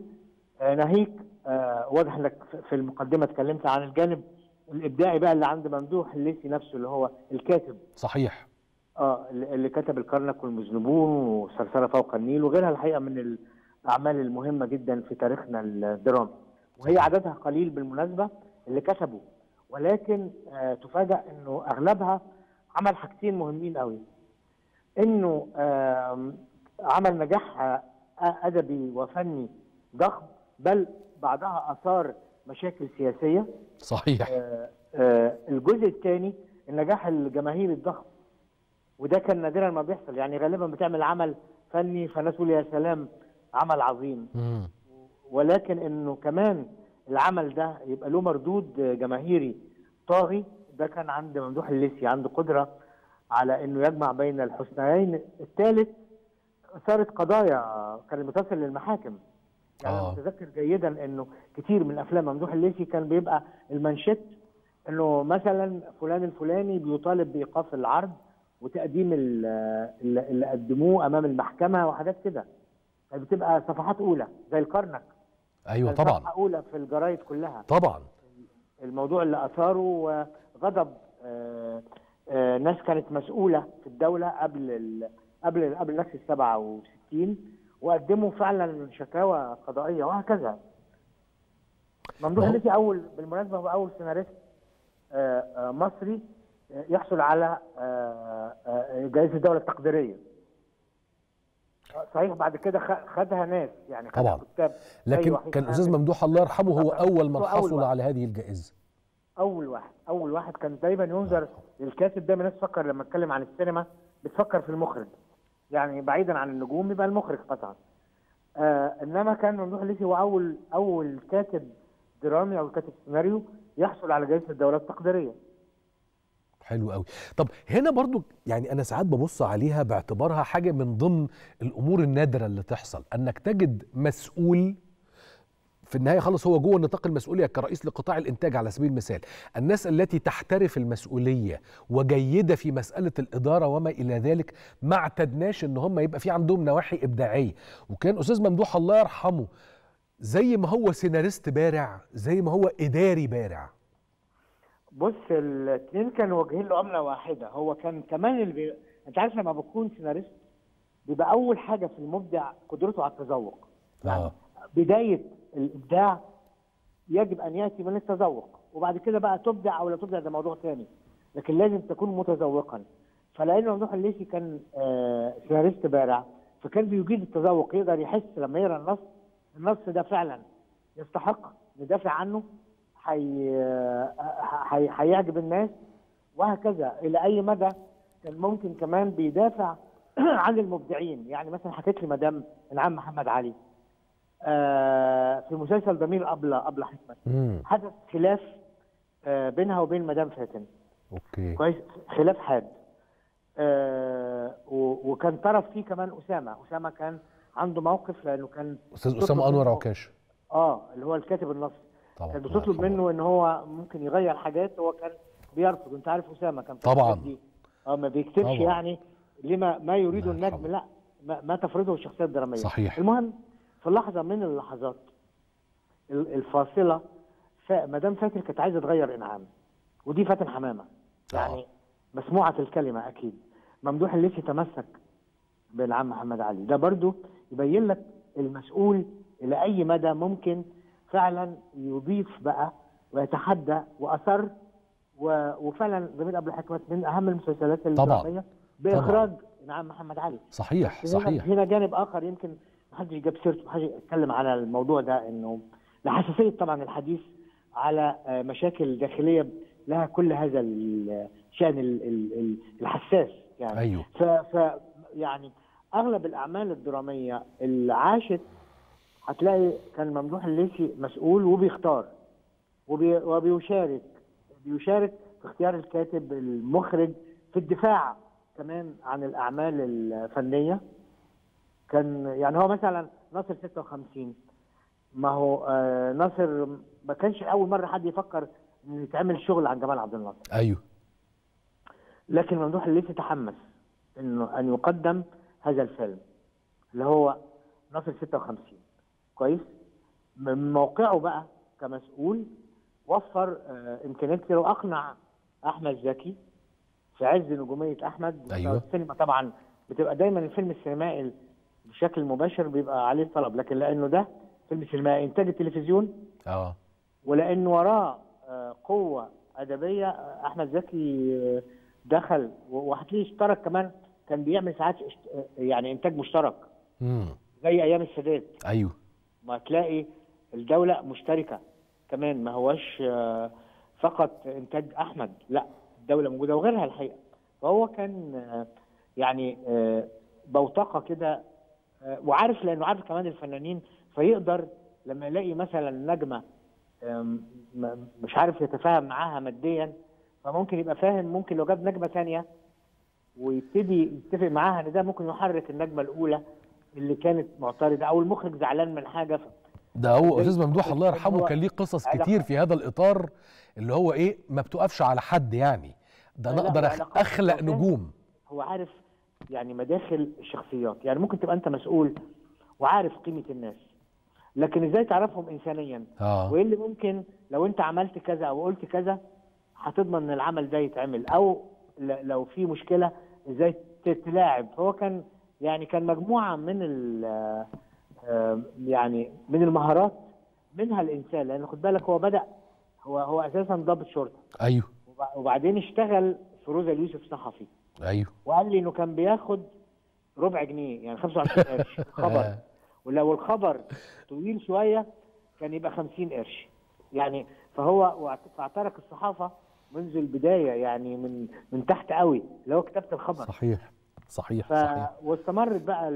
ناهيك واضح انك في المقدمه اتكلمت عن الجانب الابداعي بقى اللي عند ممدوح الليثي نفسه اللي هو الكاتب صحيح اه اللي كتب الكرنك والمذنبون وسلسله فوق النيل وغيرها الحقيقه من الاعمال المهمه جدا في تاريخنا الدرامي وهي عددها قليل بالمناسبه اللي كتبوا ولكن آه تفاجأ انه اغلبها عمل حاجتين مهمين قوي انه آه عمل نجاح آه ادبي وفني ضخم بل بعدها اثار مشاكل سياسيه صحيح آه آه الجزء الثاني النجاح الجماهيري الضخم وده كان نادرا ما بيحصل يعني غالبا بتعمل عمل فني فالناس تقول يا سلام عمل عظيم مم. ولكن انه كمان العمل ده يبقى له مردود جماهيري طاغي ده كان عند ممدوح الليسي عنده قدره على انه يجمع بين الحسنيين الثالث صارت قضايا كانت بتصل للمحاكم يعني انا آه. متذكر جيدا انه كتير من افلام ممدوح الليثي كان بيبقى المانشيت انه مثلا فلان الفلاني بيطالب بايقاف العرض وتقديم اللي قدموه امام المحكمه وحاجات كده بتبقى صفحات اولى زي الكرنك ايوه طبعا صفحه اولى في الجرايد كلها طبعا الموضوع اللي اثاره غضب آه، آه، ناس كانت مسؤوله في الدوله قبل قبل قبل نكسه 67 وقدموا فعلا شكاوى قضائيه وهكذا ممدوح نعم. الليثي اول بالمناسبه هو اول سيناريست آه، آه، مصري آه، يحصل على جائزه الدوله التقديريه صحيح بعد كده خدها ناس يعني طبعا نعم. كتاب لكن كان استاذ ممدوح الله يرحمه هو اول من حصل أول على هذه الجائزه اول واحد اول واحد كان دايما ينظر نعم. للكاتب دايما الناس تفكر لما اتكلم عن السينما بتفكر في المخرج يعني بعيدا عن النجوم يبقى المخرج قطعا آه انما كان ممدوح الليثي هو اول اول كاتب درامي او كاتب سيناريو يحصل على جائزه الدورات التقديريه حلو قوي طب هنا برضو يعني انا ساعات ببص عليها باعتبارها حاجه من ضمن الامور النادره اللي تحصل انك تجد مسؤول في النهايه خلص هو جوه نطاق المسؤوليه كرئيس لقطاع الانتاج على سبيل المثال الناس التي تحترف المسؤوليه وجيده في مساله الاداره وما الى ذلك ما اعتدناش ان هم يبقى في عندهم نواحي ابداعيه وكان استاذ ممدوح الله يرحمه زي ما هو سيناريست بارع زي ما هو اداري بارع بص الاثنين كانوا واجهين له عمله واحده هو كان كمان اللي بي... انت عارف لما بكون سيناريست بيبقى اول حاجه في المبدع قدرته على التذوق يعني آه. بدايه الابداع يجب ان ياتي من التذوق وبعد كده بقى تبدع او لا تبدع ده موضوع ثاني لكن لازم تكون متذوقا فلان ممدوح الليثي كان آه، سيناريست بارع فكان بيجيد التذوق يقدر يحس لما يقرا النص النص ده فعلا يستحق ندافع عنه هيعجب آه، الناس وهكذا الى اي مدى كان ممكن كمان بيدافع عن المبدعين يعني مثلا حكيت لي مدام العم محمد علي آه، في مسلسل ضمير ابلة ابلة حكمت حدث خلاف آه، بينها وبين مدام فاتن اوكي كويس خلاف حاد آه، وكان طرف فيه كمان اسامه اسامه كان عنده موقف لانه كان استاذ اسامه انور عكاش اه اللي هو الكاتب النصري طبعا بتطلب منه ان هو ممكن يغير حاجات هو كان بيرفض انت عارف اسامه كان طبعا اه ما بيكتبش طبعا. يعني لما ما يريده النجم لا ما, ما تفرضه الشخصيه الدراميه صحيح المهم في لحظه من اللحظات الفاصله مدام فاكر كانت عايزه تغير انعام ودي فاتن حمامه آه. يعني مسموعه الكلمه اكيد ممدوح الليثي تمسك بالعم محمد علي ده برضو يبين لك المسؤول الى اي مدى ممكن فعلا يضيف بقى ويتحدى واثر وفعلا زميل ابو الحكمت من اهم المسلسلات الدراميه باخراج نعم محمد علي صحيح صحيح هنا جانب اخر يمكن حدش جاب سيرته حدش اتكلم على الموضوع ده انه لحساسيه طبعا الحديث على آه، مشاكل داخليه لها كل هذا الشان الحساس يعني أيوه. ف, ف يعني اغلب الاعمال الدراميه اللي عاشت هتلاقي كان ممدوح الليثي مسؤول وبيختار وبي وبيشارك بيشارك في اختيار الكاتب المخرج في الدفاع كمان عن الاعمال الفنيه كان يعني هو مثلا ناصر 56 ما هو آه ناصر ما كانش اول مره حد يفكر ان يتعمل شغل عن جمال عبد الناصر ايوه لكن ممدوح الليثي تحمس انه ان يقدم هذا الفيلم اللي هو ناصر 56 كويس من موقعه بقى كمسؤول وفر آه امكانيات كتير واقنع احمد زكي في عز نجوميه احمد ايوه السينما طبعا بتبقى دايما الفيلم السينمائي بشكل مباشر بيبقى عليه طلب لكن لانه ده فيلم سينمائي انتاج التلفزيون اه ولان وراه آه، قوه ادبيه آه، احمد زكي آه، دخل وهتلاقيه اشترك كمان كان بيعمل ساعات يعني انتاج مشترك امم زي ايام السادات ايوه ما تلاقي الدوله مشتركه كمان ما هواش فقط انتاج احمد لا الدوله موجوده وغيرها الحقيقه فهو كان يعني بوتقه كده آه، وعارف لانه عارف كمان الفنانين فيقدر لما يلاقي مثلا نجمه مش عارف يتفاهم معاها ماديا فممكن يبقى فاهم ممكن لو جاب نجمه ثانيه ويبتدي يتفق معاها ان ده ممكن يحرك النجمه الاولى اللي كانت معترضه او المخرج زعلان من حاجه ده هو استاذ ممدوح الله يرحمه كان ليه قصص كتير في هذا الاطار اللي هو ايه ما بتقفش على حد يعني ده انا اقدر اخلق نجوم هو عارف يعني مداخل الشخصيات يعني ممكن تبقى انت مسؤول وعارف قيمه الناس لكن ازاي تعرفهم انسانيا آه. وايه اللي ممكن لو انت عملت كذا او قلت كذا هتضمن ان العمل ده يتعمل او لو في مشكله ازاي تتلاعب فهو كان يعني كان مجموعه من آه، يعني من المهارات منها الانسان لان خد بالك هو بدا هو هو اساسا ضابط شرطه ايوه وبعدين اشتغل في روزا اليوسف صحفي ايوه وقال لي انه كان بياخد ربع جنيه يعني 25 قرش خبر ولو الخبر طويل شويه كان يبقى 50 قرش يعني فهو فاعترك الصحافه منذ البدايه يعني من من تحت قوي لو كتبت الخبر صحيح صحيح ف... صحيح واستمرت بقى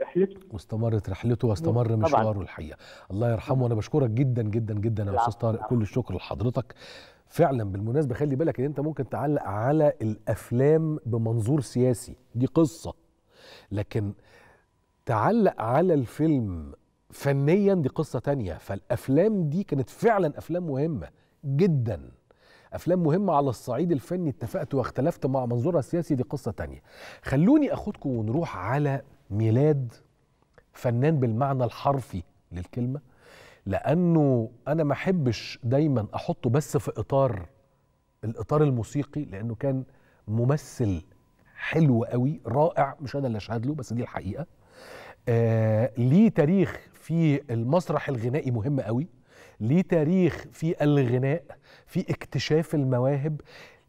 رحلته واستمرت رحلته واستمر مشواره الحقيقه الله يرحمه وانا بشكرك جدا جدا جدا يا استاذ طارق كل الشكر لحضرتك فعلا بالمناسبه خلي بالك ان انت ممكن تعلق على الافلام بمنظور سياسي دي قصه لكن تعلق على الفيلم فنيا دي قصه تانية فالافلام دي كانت فعلا افلام مهمه جدا افلام مهمه على الصعيد الفني اتفقت واختلفت مع منظورها السياسي دي قصه تانية خلوني اخدكم ونروح على ميلاد فنان بالمعنى الحرفي للكلمه لانه انا ما احبش دايما احطه بس في اطار الاطار الموسيقي لانه كان ممثل حلو قوي رائع مش انا اللي اشهد له بس دي الحقيقه آه ليه تاريخ في المسرح الغنائي مهم قوي ليه تاريخ في الغناء في اكتشاف المواهب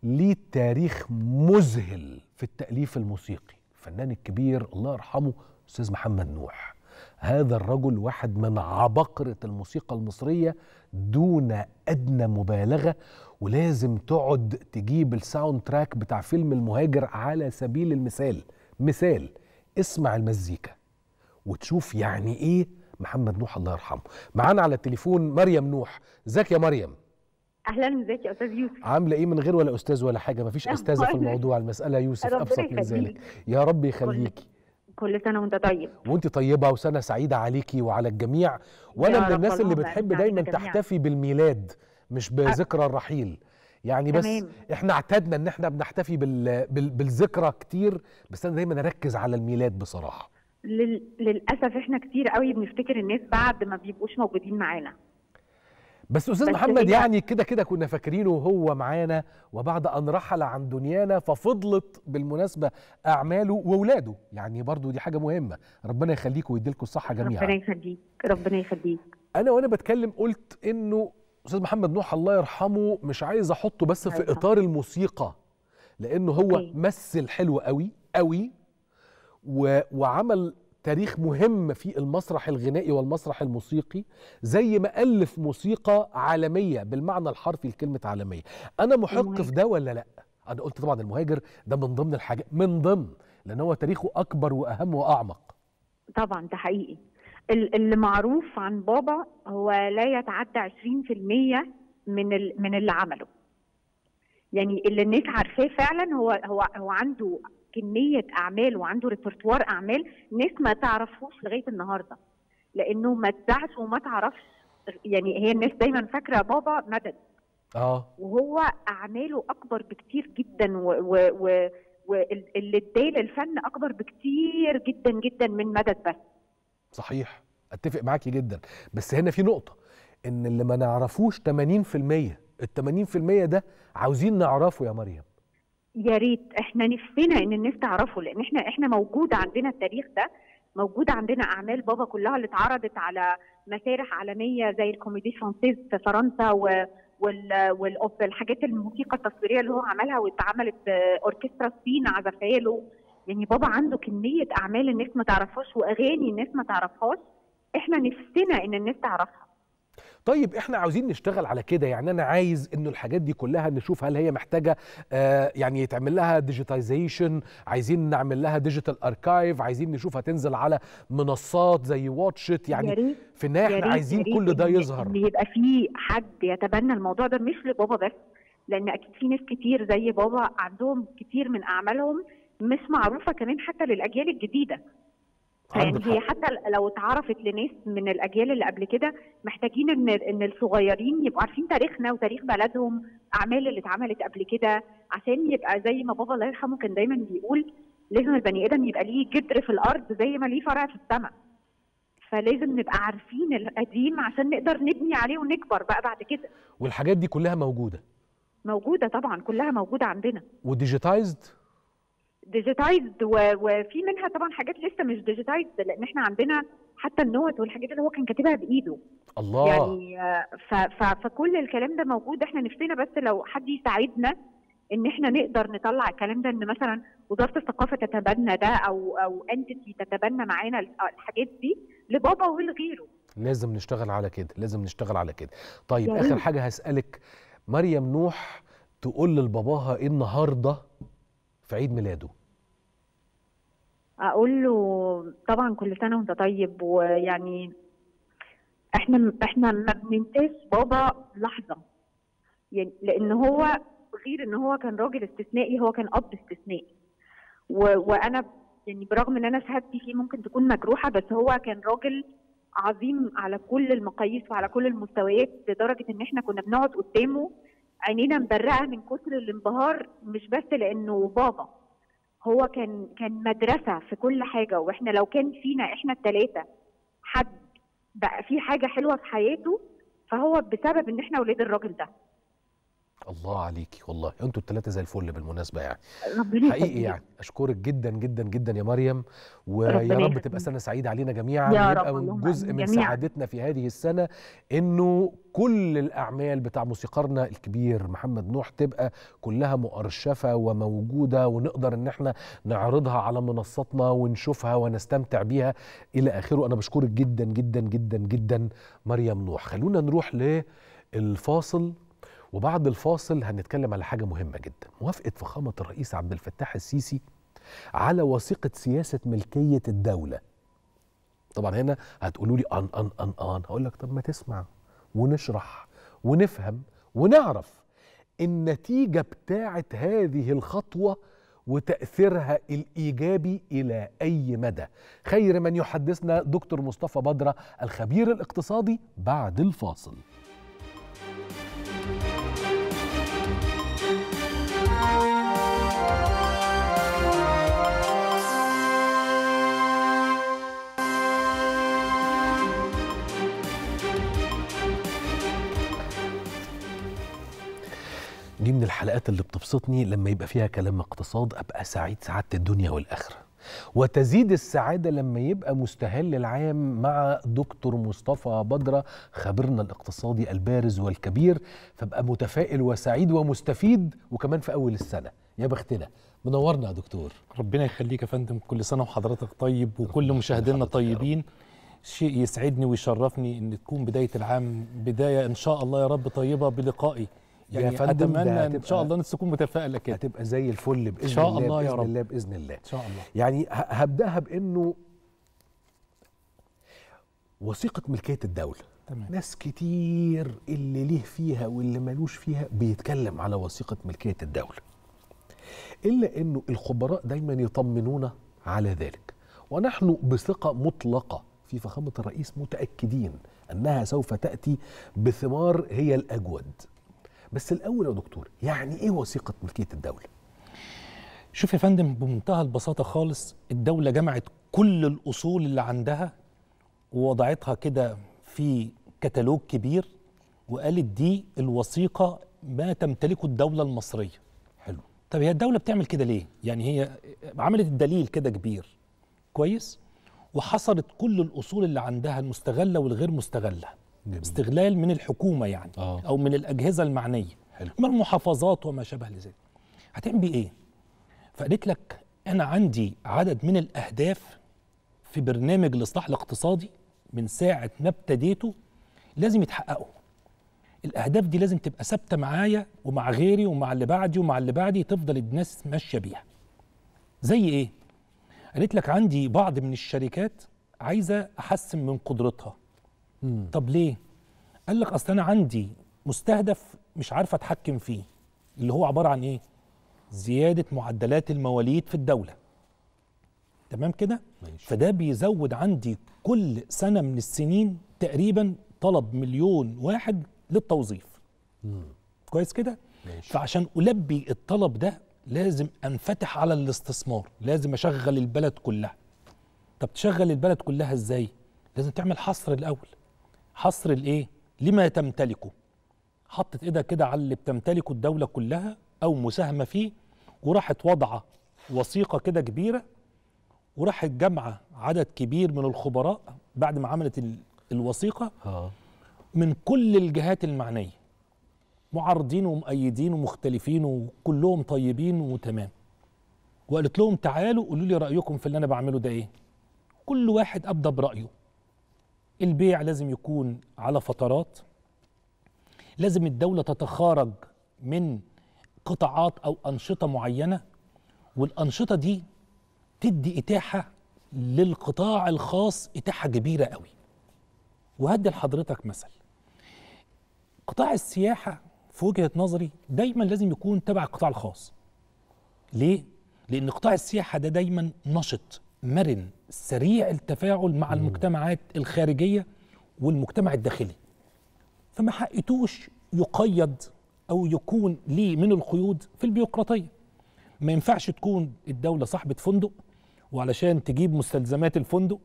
ليه تاريخ مذهل في التاليف الموسيقي الفنان الكبير الله يرحمه استاذ محمد نوح هذا الرجل واحد من عبقرة الموسيقى المصرية دون أدنى مبالغة ولازم تقعد تجيب الساوند تراك بتاع فيلم المهاجر على سبيل المثال مثال اسمع المزيكا وتشوف يعني ايه محمد نوح الله يرحمه معانا على التليفون مريم نوح ازيك يا مريم اهلا ازيك يا استاذ يوسف عامله ايه من غير ولا استاذ ولا حاجه مفيش استاذه في الموضوع المساله يوسف ابسط من ذلك يا رب يخليكي كل سنه وانت طيب وانت طيبه وسنه سعيده عليكي وعلى الجميع وانا من الناس اللي بتحب دايما تحتفي بالميلاد مش بذكرى الرحيل يعني بس تمام. احنا اعتدنا ان احنا بنحتفي بال... بال... بالذكرى كتير بس انا دايما اركز على الميلاد بصراحه لل... للاسف احنا كتير قوي بنفتكر الناس بعد ما بيبقوش موجودين معانا بس استاذ بس محمد إيه يعني كده كده كنا فاكرينه وهو معانا وبعد ان رحل عن دنيانا ففضلت بالمناسبه اعماله واولاده يعني برضو دي حاجه مهمه ربنا يخليك ويديلكوا الصحه جميعا ربنا يخليك ربنا يخليك انا وانا بتكلم قلت انه استاذ محمد نوح الله يرحمه مش عايز احطه بس في اطار الموسيقى لانه هو أوكي. مثل حلو قوي قوي وعمل تاريخ مهم في المسرح الغنائي والمسرح الموسيقي زي ما ألف موسيقى عالمية بالمعنى الحرفي لكلمة عالمية أنا محق في ده ولا لأ؟ أنا قلت طبعا المهاجر ده من ضمن الحاجات من ضمن لأن هو تاريخه أكبر وأهم وأعمق طبعا ده حقيقي اللي معروف عن بابا هو لا يتعدى 20% من من اللي عمله يعني اللي الناس عارفاه فعلا هو هو هو عنده كميه اعمال وعنده ريبرتوار اعمال ناس ما تعرفهوش لغايه النهارده لانه ما اتذاعش وما تعرفش يعني هي الناس دايما فاكره بابا مدد اه وهو اعماله اكبر بكتير جدا و, و واللي اداه للفن اكبر بكتير جدا جدا من مدد بس صحيح اتفق معاكي جدا بس هنا في نقطه ان اللي ما نعرفوش 80% ال 80% ده عاوزين نعرفه يا مريم يا ريت احنا نفسنا ان الناس تعرفه لان احنا احنا موجود عندنا التاريخ ده موجود عندنا اعمال بابا كلها اللي اتعرضت على مسارح عالميه زي الكوميدي فرانسيز في فرنسا و والاوب الحاجات الموسيقى التصويريه اللي هو عملها واتعملت اوركسترا الصين عزفها له يعني بابا عنده كميه اعمال الناس ما تعرفهاش واغاني الناس ما تعرفهاش احنا نفسنا ان الناس تعرفها طيب احنا عاوزين نشتغل على كده يعني انا عايز انه الحاجات دي كلها نشوف هل هي محتاجه آه يعني يتعمل لها ديجيتايزيشن عايزين نعمل لها ديجيتال اركايف عايزين نشوف هتنزل على منصات زي واتشت يعني في النهايه احنا عايزين كل ده يظهر إن يبقى في حد يتبنى الموضوع ده مش لبابا بس لان اكيد في ناس كتير زي بابا عندهم كتير من اعمالهم مش معروفه كمان حتى للاجيال الجديده يعني هي حتى لو اتعرفت لناس من الاجيال اللي قبل كده محتاجين ان ان الصغيرين يبقوا عارفين تاريخنا وتاريخ بلدهم اعمال اللي اتعملت قبل كده عشان يبقى زي ما بابا الله يرحمه كان دايما بيقول لازم البني ادم يبقى ليه جدر في الارض زي ما ليه فرع في السماء فلازم نبقى عارفين القديم عشان نقدر نبني عليه ونكبر بقى بعد كده والحاجات دي كلها موجوده موجوده طبعا كلها موجوده عندنا وديجيتايزد ديجيتايزد وفي منها طبعا حاجات لسه مش ديجيتايزد لان احنا عندنا حتى النوت والحاجات اللي هو كان كاتبها بايده الله يعني ف ف فكل الكلام ده موجود احنا نفسنا بس لو حد يساعدنا ان احنا نقدر نطلع الكلام ده ان مثلا وزاره الثقافه تتبنى ده او او انتيتي تتبنى معانا الحاجات دي لبابا ولغيره لازم نشتغل على كده لازم نشتغل على كده طيب يعني. اخر حاجه هسالك مريم نوح تقول لباباها ايه النهارده في عيد ميلاده اقول له طبعا كل سنه وانت طيب ويعني احنا احنا ما بننساش بابا لحظه يعني لان هو غير ان هو كان راجل استثنائي هو كان اب استثنائي وانا يعني برغم ان انا شهادتي فيه ممكن تكون مجروحه بس هو كان راجل عظيم على كل المقاييس وعلى كل المستويات لدرجه ان احنا كنا بنقعد قدامه عينينا مبرقه من كتر الانبهار مش بس لانه بابا هو كان كان مدرسه في كل حاجه واحنا لو كان فينا احنا الثلاثه حد بقى في حاجه حلوه في حياته فهو بسبب ان احنا ولاد الراجل ده الله عليكي والله انتوا الثلاثه زي الفل بالمناسبه يعني حقيقي يعني اشكرك جدا جدا جدا يا مريم ويا رب تبقى سنه سعيده علينا جميعا ويبقى رب جزء من جميع. سعادتنا في هذه السنه انه كل الاعمال بتاع موسيقارنا الكبير محمد نوح تبقى كلها مؤرشفه وموجوده ونقدر ان احنا نعرضها على منصاتنا ونشوفها ونستمتع بيها الى اخره انا بشكرك جدا جدا جدا جدا مريم نوح خلونا نروح للفاصل وبعد الفاصل هنتكلم على حاجة مهمة جدا موافقة فخامة الرئيس عبد الفتاح السيسي على وثيقة سياسة ملكية الدولة طبعا هنا هتقولوا لي أن أن أن أن هقول لك طب ما تسمع ونشرح ونفهم ونعرف النتيجة بتاعة هذه الخطوة وتأثيرها الإيجابي إلى أي مدى خير من يحدثنا دكتور مصطفى بدرة الخبير الاقتصادي بعد الفاصل دي من الحلقات اللي بتبسطني لما يبقى فيها كلام اقتصاد ابقى سعيد سعاده الدنيا والاخره وتزيد السعاده لما يبقى مستهل العام مع دكتور مصطفى بدره خبيرنا الاقتصادي البارز والكبير فبقى متفائل وسعيد ومستفيد وكمان في اول السنه يا بختنا منورنا يا دكتور ربنا يخليك يا فندم كل سنه وحضرتك طيب وكل مشاهدينا طيبين شيء يسعدني ويشرفني ان تكون بدايه العام بدايه ان شاء الله يا رب طيبه بلقائي يعني يا فندم اتمنى ان شاء الله الناس تكون متفائله كده هتبقى زي الفل باذن شاء الله, الله يا رب باذن الله باذن الله ان شاء الله يعني هبداها بانه وثيقه ملكيه الدوله تمام. ناس كتير اللي ليه فيها واللي مالوش فيها بيتكلم على وثيقة ملكية الدولة إلا أنه الخبراء دايما يطمنونا على ذلك ونحن بثقة مطلقة في فخامة الرئيس متأكدين أنها سوف تأتي بثمار هي الأجود بس الاول يا دكتور يعني ايه وثيقه ملكيه الدوله شوف يا فندم بمنتهى البساطه خالص الدوله جمعت كل الاصول اللي عندها ووضعتها كده في كتالوج كبير وقالت دي الوثيقه ما تمتلكه الدوله المصريه حلو طب هي الدوله بتعمل كده ليه يعني هي عملت الدليل كده كبير كويس وحصرت كل الاصول اللي عندها المستغله والغير مستغله استغلال من الحكومه يعني آه. او من الاجهزه المعنيه حلو. من المحافظات وما شابه لذلك هتعمل بيه ايه فقالت لك انا عندي عدد من الاهداف في برنامج الاصلاح الاقتصادي من ساعه ما ابتديته لازم يتحققوا الاهداف دي لازم تبقى ثابته معايا ومع غيري ومع اللي بعدي ومع اللي بعدي تفضل الناس ماشيه بيها زي ايه قالت لك عندي بعض من الشركات عايزه احسن من قدرتها مم. طب ليه قال لك اصل انا عندي مستهدف مش عارفه اتحكم فيه اللي هو عباره عن ايه زياده معدلات المواليد في الدوله تمام كده ماشي. فده بيزود عندي كل سنه من السنين تقريبا طلب مليون واحد للتوظيف مم. كويس كده ماشي. فعشان البي الطلب ده لازم انفتح على الاستثمار لازم اشغل البلد كلها طب تشغل البلد كلها ازاي لازم تعمل حصر الاول حصر الايه لما تمتلكه حطت ايدها كده على اللي بتمتلكه الدوله كلها او مساهمه فيه وراحت واضعه وثيقه كده كبيره وراحت جامعه عدد كبير من الخبراء بعد ما عملت الوثيقه اه. من كل الجهات المعنيه معارضين ومؤيدين ومختلفين وكلهم طيبين وتمام وقالت لهم تعالوا قولوا لي رايكم في اللي انا بعمله ده ايه كل واحد ابدى برايه البيع لازم يكون على فترات لازم الدولة تتخارج من قطاعات أو أنشطة معينة والأنشطة دي تدي إتاحة للقطاع الخاص إتاحة كبيرة قوي وهدي لحضرتك مثل قطاع السياحة في وجهة نظري دايما لازم يكون تبع القطاع الخاص ليه؟ لأن قطاع السياحة ده دا دايما نشط مرن سريع التفاعل مع المجتمعات الخارجيه والمجتمع الداخلي فما حقتوش يقيد او يكون ليه من القيود في البيروقراطيه ما ينفعش تكون الدوله صاحبه فندق وعلشان تجيب مستلزمات الفندق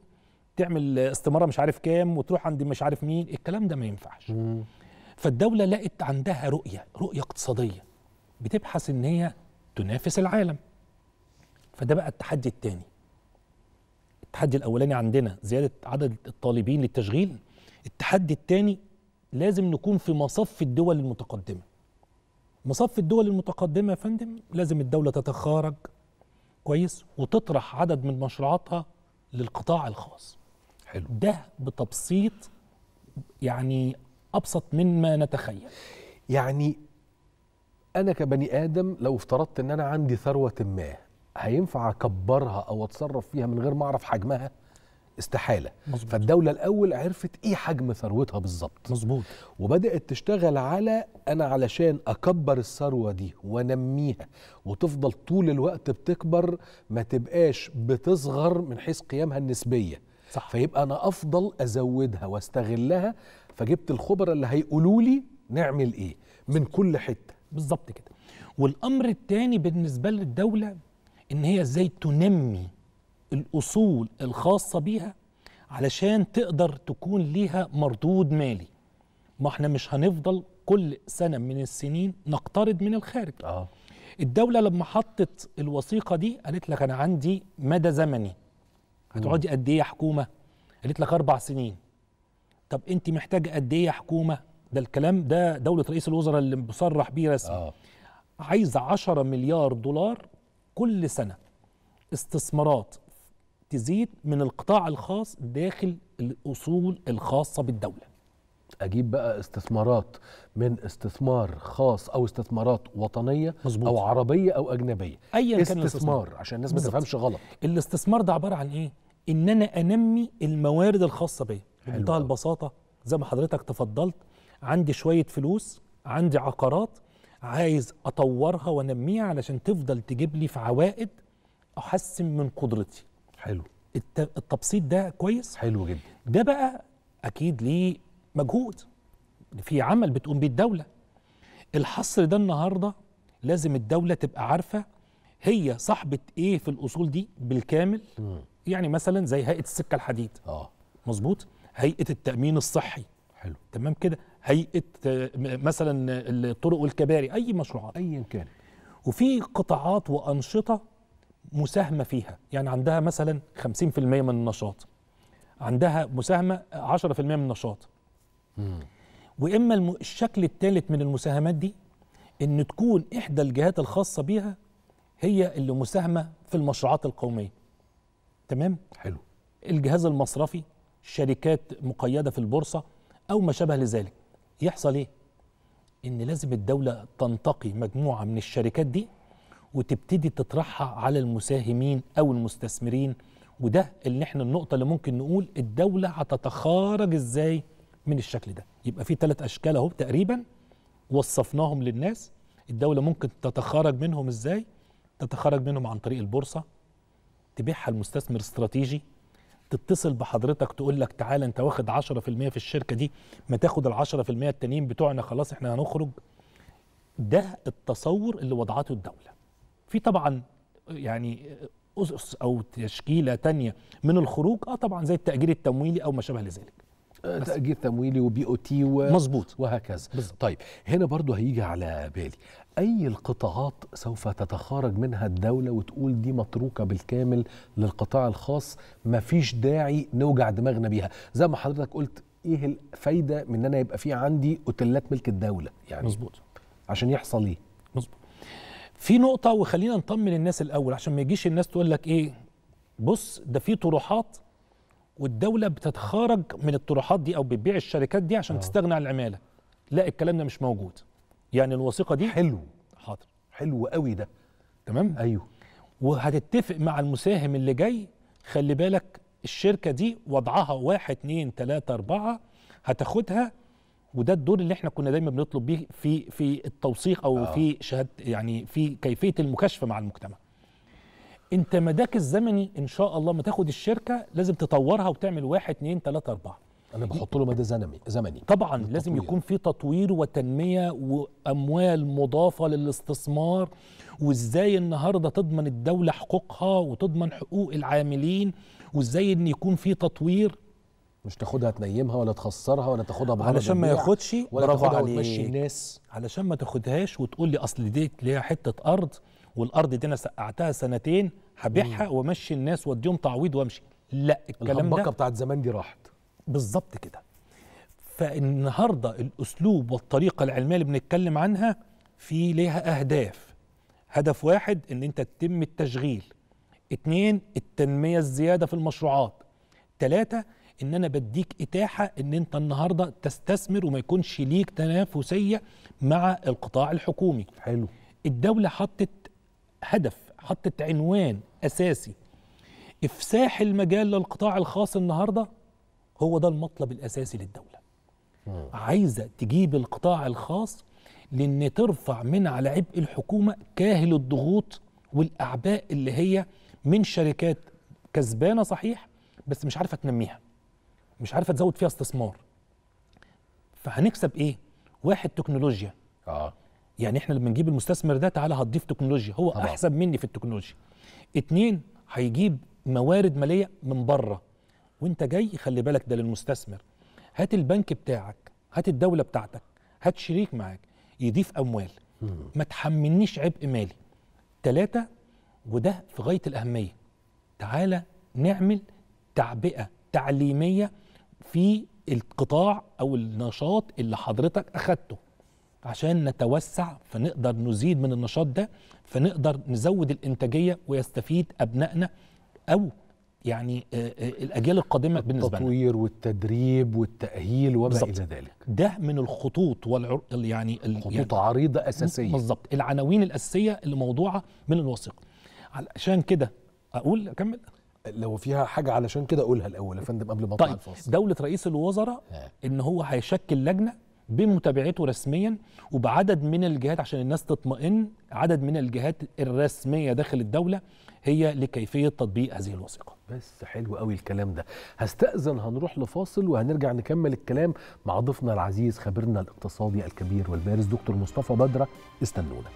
تعمل استماره مش عارف كام وتروح عند مش عارف مين الكلام ده ما ينفعش مم. فالدوله لقت عندها رؤيه رؤيه اقتصاديه بتبحث ان هي تنافس العالم فده بقى التحدي الثاني التحدي الاولاني عندنا زياده عدد الطالبين للتشغيل التحدي الثاني لازم نكون في مصف الدول المتقدمه مصف الدول المتقدمه يا فندم لازم الدوله تتخارج كويس وتطرح عدد من مشروعاتها للقطاع الخاص حلو ده بتبسيط يعني ابسط مما نتخيل يعني انا كبني ادم لو افترضت ان انا عندي ثروه ما هينفع اكبرها او اتصرف فيها من غير ما اعرف حجمها استحاله مزبوط. فالدوله الاول عرفت ايه حجم ثروتها بالظبط مظبوط وبدات تشتغل على انا علشان اكبر الثروه دي وانميها وتفضل طول الوقت بتكبر ما تبقاش بتصغر من حيث قيمها النسبيه صح. فيبقى انا افضل ازودها واستغلها فجبت الخبراء اللي هيقولوا لي نعمل ايه من كل حته بالظبط كده والامر الثاني بالنسبه للدوله ان هي ازاي تنمي الاصول الخاصه بيها علشان تقدر تكون ليها مردود مالي ما احنا مش هنفضل كل سنه من السنين نقترض من الخارج آه. الدوله لما حطت الوثيقه دي قالت لك انا عندي مدى زمني هتقعدي قد ايه يا حكومه قالت لك اربع سنين طب انت محتاجه قد ايه يا حكومه ده الكلام ده دوله رئيس الوزراء اللي بصرح بيه رسمي آه. عايزه 10 مليار دولار كل سنه استثمارات تزيد من القطاع الخاص داخل الاصول الخاصه بالدوله اجيب بقى استثمارات من استثمار خاص او استثمارات وطنيه مزبوط. او عربيه او اجنبيه ايا كان الاستثمار عشان الناس ما تفهمش غلط الاستثمار ده عباره عن ايه ان انا انمي الموارد الخاصه بيا بمنتهى البساطه زي ما حضرتك تفضلت عندي شويه فلوس عندي عقارات عايز اطورها وانميها علشان تفضل تجيب لي في عوائد احسن من قدرتي حلو التبسيط ده كويس حلو جدا ده بقى اكيد ليه مجهود في عمل بتقوم بيه الدوله الحصر ده النهارده لازم الدوله تبقى عارفه هي صاحبه ايه في الاصول دي بالكامل م. يعني مثلا زي هيئه السكه الحديد اه مظبوط هيئه التامين الصحي حلو تمام كده هيئه مثلا الطرق والكباري اي مشروعات ايا كان وفي قطاعات وانشطه مساهمه فيها يعني عندها مثلا 50% من النشاط عندها مساهمه 10% من النشاط واما الشكل الثالث من المساهمات دي ان تكون احدى الجهات الخاصه بيها هي اللي مساهمه في المشروعات القوميه تمام حلو الجهاز المصرفي شركات مقيده في البورصه او ما شابه لذلك يحصل ايه؟ ان لازم الدوله تنتقي مجموعه من الشركات دي وتبتدي تطرحها على المساهمين او المستثمرين وده اللي احنا النقطه اللي ممكن نقول الدوله هتتخارج ازاي من الشكل ده يبقى في ثلاث اشكال اهو تقريبا وصفناهم للناس الدوله ممكن تتخارج منهم ازاي تتخارج منهم عن طريق البورصه تبيعها لمستثمر استراتيجي تتصل بحضرتك تقول لك تعالى انت واخد 10% في الشركه دي ما تاخد ال 10% التانيين بتوعنا خلاص احنا هنخرج ده التصور اللي وضعته الدوله في طبعا يعني اسس او تشكيله تانية من الخروج اه طبعا زي التاجير التمويلي او ما شابه لذلك آه، تاجير تمويلي وبي او تي و... مظبوط وهكذا بالزبط. طيب هنا برضو هيجي على بالي أي القطاعات سوف تتخارج منها الدولة وتقول دي متروكة بالكامل للقطاع الخاص مفيش داعي نوجع دماغنا بيها زي ما حضرتك قلت ايه الفايده من ان انا يبقى في عندي اوتيلات ملك الدوله يعني مظبوط عشان يحصل ايه مظبوط في نقطه وخلينا نطمن الناس الاول عشان ما يجيش الناس تقول لك ايه بص ده في طروحات والدوله بتتخارج من الطروحات دي او بتبيع الشركات دي عشان أوه. تستغنى عن العماله لا الكلام ده مش موجود يعني الوثيقه دي حلو حاضر حلو قوي ده تمام ايوه وهتتفق مع المساهم اللي جاي خلي بالك الشركه دي وضعها واحد اتنين تلاته اربعه هتاخدها وده الدور اللي احنا كنا دايما بنطلب بيه في في التوثيق او آه. في شهاده يعني في كيفيه المكاشفه مع المجتمع. انت مداك الزمني ان شاء الله ما تاخد الشركه لازم تطورها وتعمل واحد اتنين تلاته اربعه. انا بحط له مدى زمني زمني طبعا التطوير. لازم يكون في تطوير وتنميه واموال مضافه للاستثمار وازاي النهارده تضمن الدوله حقوقها وتضمن حقوق العاملين وازاي ان يكون في تطوير مش تاخدها تنيمها ولا تخسرها ولا تاخدها بغرض علشان ما ياخدش ولا تاخدها وتمشي الناس علشان ما تاخدهاش وتقول لي اصل دي ليها حته ارض والارض دي انا سقعتها سنتين هبيعها وامشي الناس واديهم تعويض وامشي لا الكلام ده بتاعت زمان دي راحت بالظبط كده فالنهارده الاسلوب والطريقه العلميه اللي بنتكلم عنها في ليها اهداف هدف واحد ان انت تتم التشغيل اتنين التنميه الزياده في المشروعات تلاته ان انا بديك اتاحه ان انت النهارده تستثمر وما يكونش ليك تنافسيه مع القطاع الحكومي حلو الدوله حطت هدف حطت عنوان اساسي افساح المجال للقطاع الخاص النهارده هو ده المطلب الأساسي للدولة عايزة تجيب القطاع الخاص لأن ترفع من على عبء الحكومة كاهل الضغوط والأعباء اللي هي من شركات كسبانة صحيح بس مش عارفة تنميها مش عارفة تزود فيها استثمار فهنكسب إيه؟ واحد تكنولوجيا آه. يعني احنا لما نجيب المستثمر ده تعالى هتضيف تكنولوجيا هو طبعا. احسن مني في التكنولوجيا اتنين هيجيب موارد ماليه من بره وانت جاي خلي بالك ده للمستثمر هات البنك بتاعك هات الدوله بتاعتك هات شريك معاك يضيف اموال ما تحملنيش عبء مالي تلاتة وده في غاية الأهمية تعالى نعمل تعبئة تعليمية في القطاع أو النشاط اللي حضرتك أخدته عشان نتوسع فنقدر نزيد من النشاط ده فنقدر نزود الإنتاجية ويستفيد أبنائنا أو يعني آه، آه، الاجيال القادمه بالنسبه التطوير والتدريب والتاهيل وما الى ذلك ده من الخطوط والعر... يعني ال... خطوط يعني عريضه اساسيه بالظبط العناوين الاساسيه اللي موضوعه من الوثيقه علشان كده اقول اكمل لو فيها حاجه علشان كده اقولها الاول يا فندم قبل ما طيب الفاصل دوله رئيس الوزراء آه. ان هو هيشكل لجنه بمتابعته رسميا وبعدد من الجهات عشان الناس تطمئن عدد من الجهات الرسميه داخل الدوله هي لكيفيه تطبيق هذه الوثيقه بس حلو قوي الكلام ده هستأذن هنروح لفاصل وهنرجع نكمل الكلام مع ضيفنا العزيز خبيرنا الاقتصادي الكبير والبارز دكتور مصطفى بدره استنونا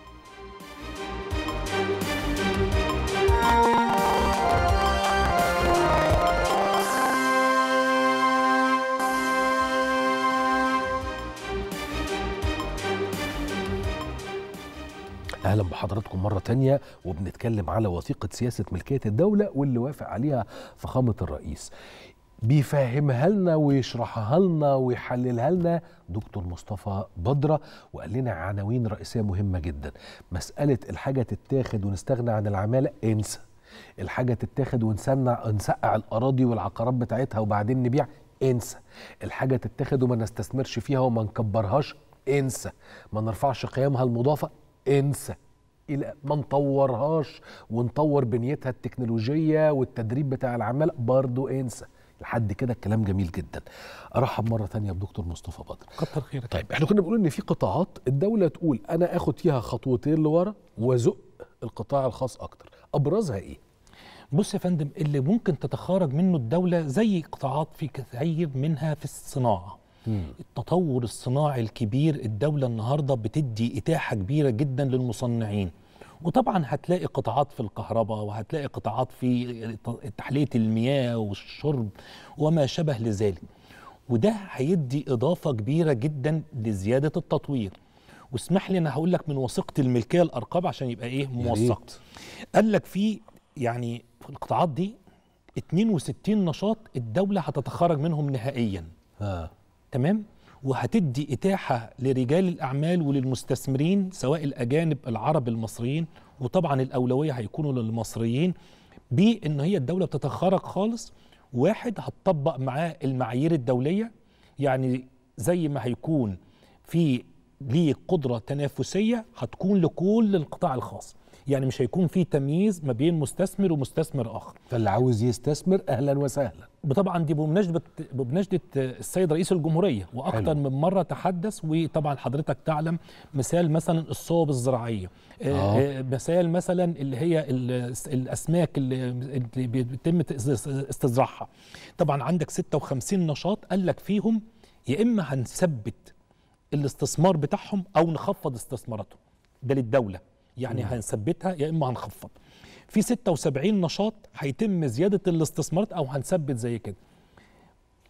اهلا بحضراتكم مره تانية وبنتكلم على وثيقه سياسه ملكيه الدوله واللي وافق عليها فخامه الرئيس بيفهمها لنا ويشرحها لنا ويحللها لنا دكتور مصطفى بدره وقال لنا عناوين رئيسيه مهمه جدا مساله الحاجه تتاخد ونستغنى عن العماله انسى الحاجه تتاخد ونسنع نسقع الاراضي والعقارات بتاعتها وبعدين نبيع انسى الحاجه تتاخد وما نستثمرش فيها وما نكبرهاش انسى ما نرفعش قيمها المضافه انسى الى ما نطورهاش ونطور بنيتها التكنولوجيه والتدريب بتاع العمال برضو انسى لحد كده الكلام جميل جدا ارحب مره ثانيه بدكتور مصطفى بدر كتر خيرك طيب احنا كنا بنقول ان في قطاعات الدوله تقول انا اخد فيها خطوتين لورا وازق القطاع الخاص اكتر ابرزها ايه بص يا فندم اللي ممكن تتخارج منه الدوله زي قطاعات في كثير منها في الصناعه التطور الصناعي الكبير الدولة النهاردة بتدي إتاحة كبيرة جدا للمصنعين وطبعا هتلاقي قطاعات في الكهرباء وهتلاقي قطاعات في تحلية المياه والشرب وما شابه لذلك وده هيدي إضافة كبيرة جدا لزيادة التطوير واسمح لي انا هقول لك من وثيقه الملكيه الارقام عشان يبقى ايه موثق قال لك في يعني في القطاعات دي 62 نشاط الدوله هتتخرج منهم نهائيا آه. تمام وهتدي إتاحة لرجال الأعمال وللمستثمرين سواء الأجانب العرب المصريين وطبعا الأولوية هيكونوا للمصريين بإن هي الدولة بتتخرج خالص واحد هتطبق معاه المعايير الدولية يعني زي ما هيكون في ليه قدرة تنافسية هتكون لكل القطاع الخاص يعني مش هيكون في تمييز ما بين مستثمر ومستثمر اخر فاللي عاوز يستثمر اهلا وسهلا طبعا دي بمناسبه بمناسبه السيد رئيس الجمهوريه واكثر من مره تحدث وطبعا حضرتك تعلم مثال مثلا الصوب الزراعيه آه،, آه. آه. مثال مثلا اللي هي الاسماك اللي بيتم استزراعها طبعا عندك 56 نشاط قال لك فيهم يا اما هنثبت الاستثمار بتاعهم او نخفض استثماراتهم ده للدوله يعني هنثبتها يا اما هنخفض في 76 نشاط هيتم زياده الاستثمارات او هنثبت زي كده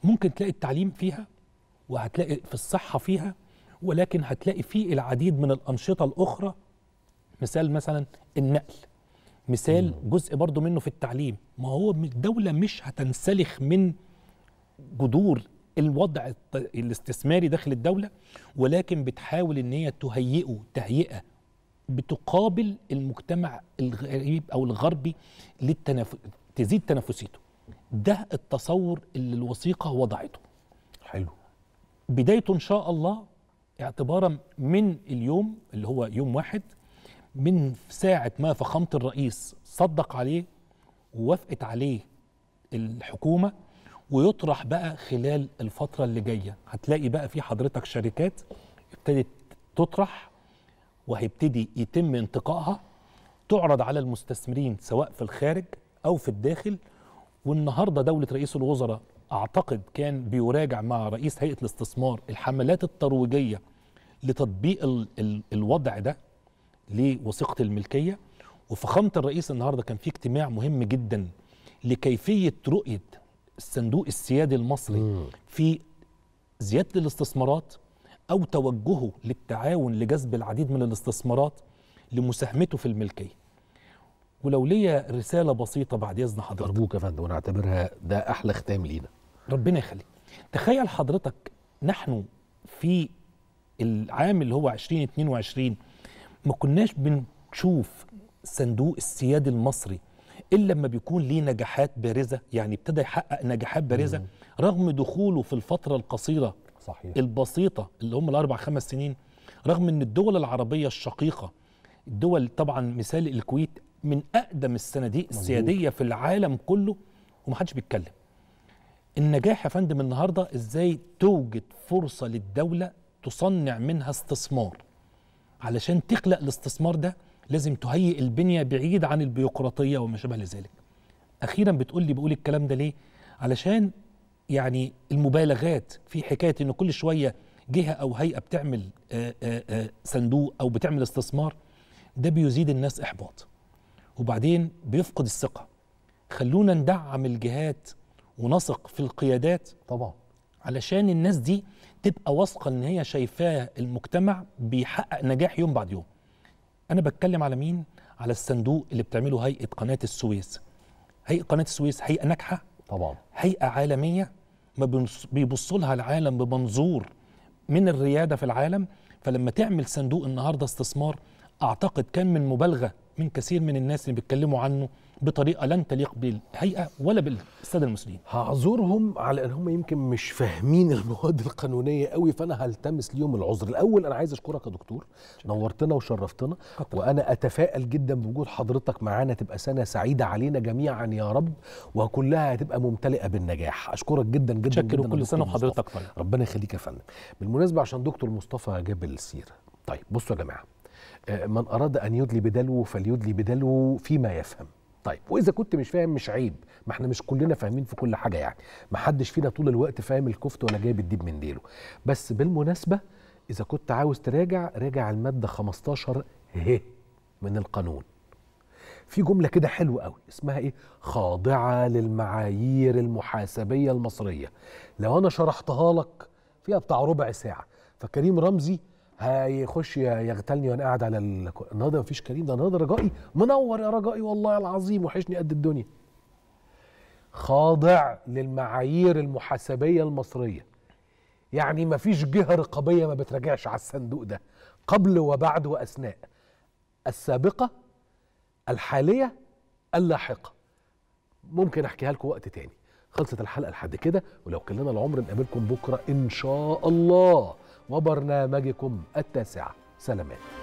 ممكن تلاقي التعليم فيها وهتلاقي في الصحه فيها ولكن هتلاقي فيه العديد من الانشطه الاخرى مثال مثلا النقل مثال جزء برضه منه في التعليم ما هو الدوله مش هتنسلخ من جذور الوضع الاستثماري داخل الدوله ولكن بتحاول ان هي تهيئه تهيئه بتقابل المجتمع الغريب او الغربي للتنف... تزيد تنافسيته ده التصور اللي الوثيقه وضعته حلو بدايته ان شاء الله اعتبارا من اليوم اللي هو يوم واحد من ساعه ما فخامه الرئيس صدق عليه ووافقت عليه الحكومه ويطرح بقى خلال الفتره اللي جايه هتلاقي بقى في حضرتك شركات ابتدت تطرح وهيبتدي يتم انتقائها تعرض على المستثمرين سواء في الخارج أو في الداخل والنهاردة دولة رئيس الوزراء أعتقد كان بيراجع مع رئيس هيئة الاستثمار الحملات الترويجية لتطبيق الـ الـ الوضع ده لوثيقة الملكية وفخامة الرئيس النهاردة كان في اجتماع مهم جدا لكيفية رؤية الصندوق السيادي المصري في زيادة الاستثمارات أو توجهه للتعاون لجذب العديد من الاستثمارات لمساهمته في الملكية ولو ليا رسالة بسيطة بعد إذن حضرتك أرجوك يا فندم ونعتبرها ده أحلى ختام لينا ربنا يخليك تخيل حضرتك نحن في العام اللي هو 2022 ما كناش بنشوف صندوق السيادي المصري إلا لما بيكون ليه نجاحات بارزة يعني ابتدى يحقق نجاحات بارزة رغم دخوله في الفترة القصيرة صحيح. البسيطة اللي هم الأربع خمس سنين رغم أن الدول العربية الشقيقة الدول طبعا مثال الكويت من أقدم الصناديق السيادية في العالم كله ومحدش بيتكلم النجاح يا فندم النهاردة إزاي توجد فرصة للدولة تصنع منها استثمار علشان تخلق الاستثمار ده لازم تهيئ البنية بعيد عن البيروقراطية وما شابه لذلك أخيرا بتقول لي بقول الكلام ده ليه علشان يعني المبالغات في حكايه ان كل شويه جهه او هيئه بتعمل آه، آه، آه، صندوق او بتعمل استثمار ده بيزيد الناس احباط وبعدين بيفقد الثقه خلونا ندعم الجهات ونثق في القيادات طبعا علشان الناس دي تبقى واثقه ان هي شايفاه المجتمع بيحقق نجاح يوم بعد يوم انا بتكلم على مين على الصندوق اللي بتعمله هيئه قناه السويس هيئه قناه السويس هيئه ناجحه طبعا هيئه عالميه ما بيبص لها العالم بمنظور من الرياده في العالم فلما تعمل صندوق النهارده استثمار اعتقد كان من مبالغه من كثير من الناس اللي بيتكلموا عنه بطريقه لن تليق بالهيئه ولا بالساده المسلمين هعذرهم على ان هم يمكن مش فاهمين المواد القانونيه قوي فانا هلتمس ليهم العذر الاول انا عايز اشكرك يا دكتور شكرا. نورتنا وشرفتنا أكتر. وانا اتفائل جدا بوجود حضرتك معانا تبقى سنه سعيده علينا جميعا يا رب وكلها هتبقى ممتلئه بالنجاح اشكرك جدا جدا شكرا جدا كل سنه وحضرتك طيب ربنا يخليك يا فندم بالمناسبه عشان دكتور مصطفى جاب السيره طيب بصوا يا جماعه آه، من أراد أن يدلي بدلو فليدلي بدلو فيما يفهم طيب واذا كنت مش فاهم مش عيب ما احنا مش كلنا فاهمين في كل حاجه يعني ما حدش فينا طول الوقت فاهم الكفت ولا جايب الديب من ديله بس بالمناسبه اذا كنت عاوز تراجع راجع الماده 15 ه من القانون في جمله كده حلوه قوي اسمها ايه خاضعه للمعايير المحاسبيه المصريه لو انا شرحتها لك فيها بتاع ربع ساعه فكريم رمزي هيخش يغتلني وانا قاعد على النهارده مفيش كريم ده النهارده رجائي منور يا رجائي والله العظيم وحشني قد الدنيا خاضع للمعايير المحاسبيه المصريه يعني مفيش جهه رقابيه ما بتراجعش على الصندوق ده قبل وبعد واثناء السابقه الحاليه اللاحقه ممكن احكيها لكم وقت تاني خلصت الحلقه لحد كده ولو كلنا العمر نقابلكم بكره ان شاء الله وبرنامجكم التاسع سلامات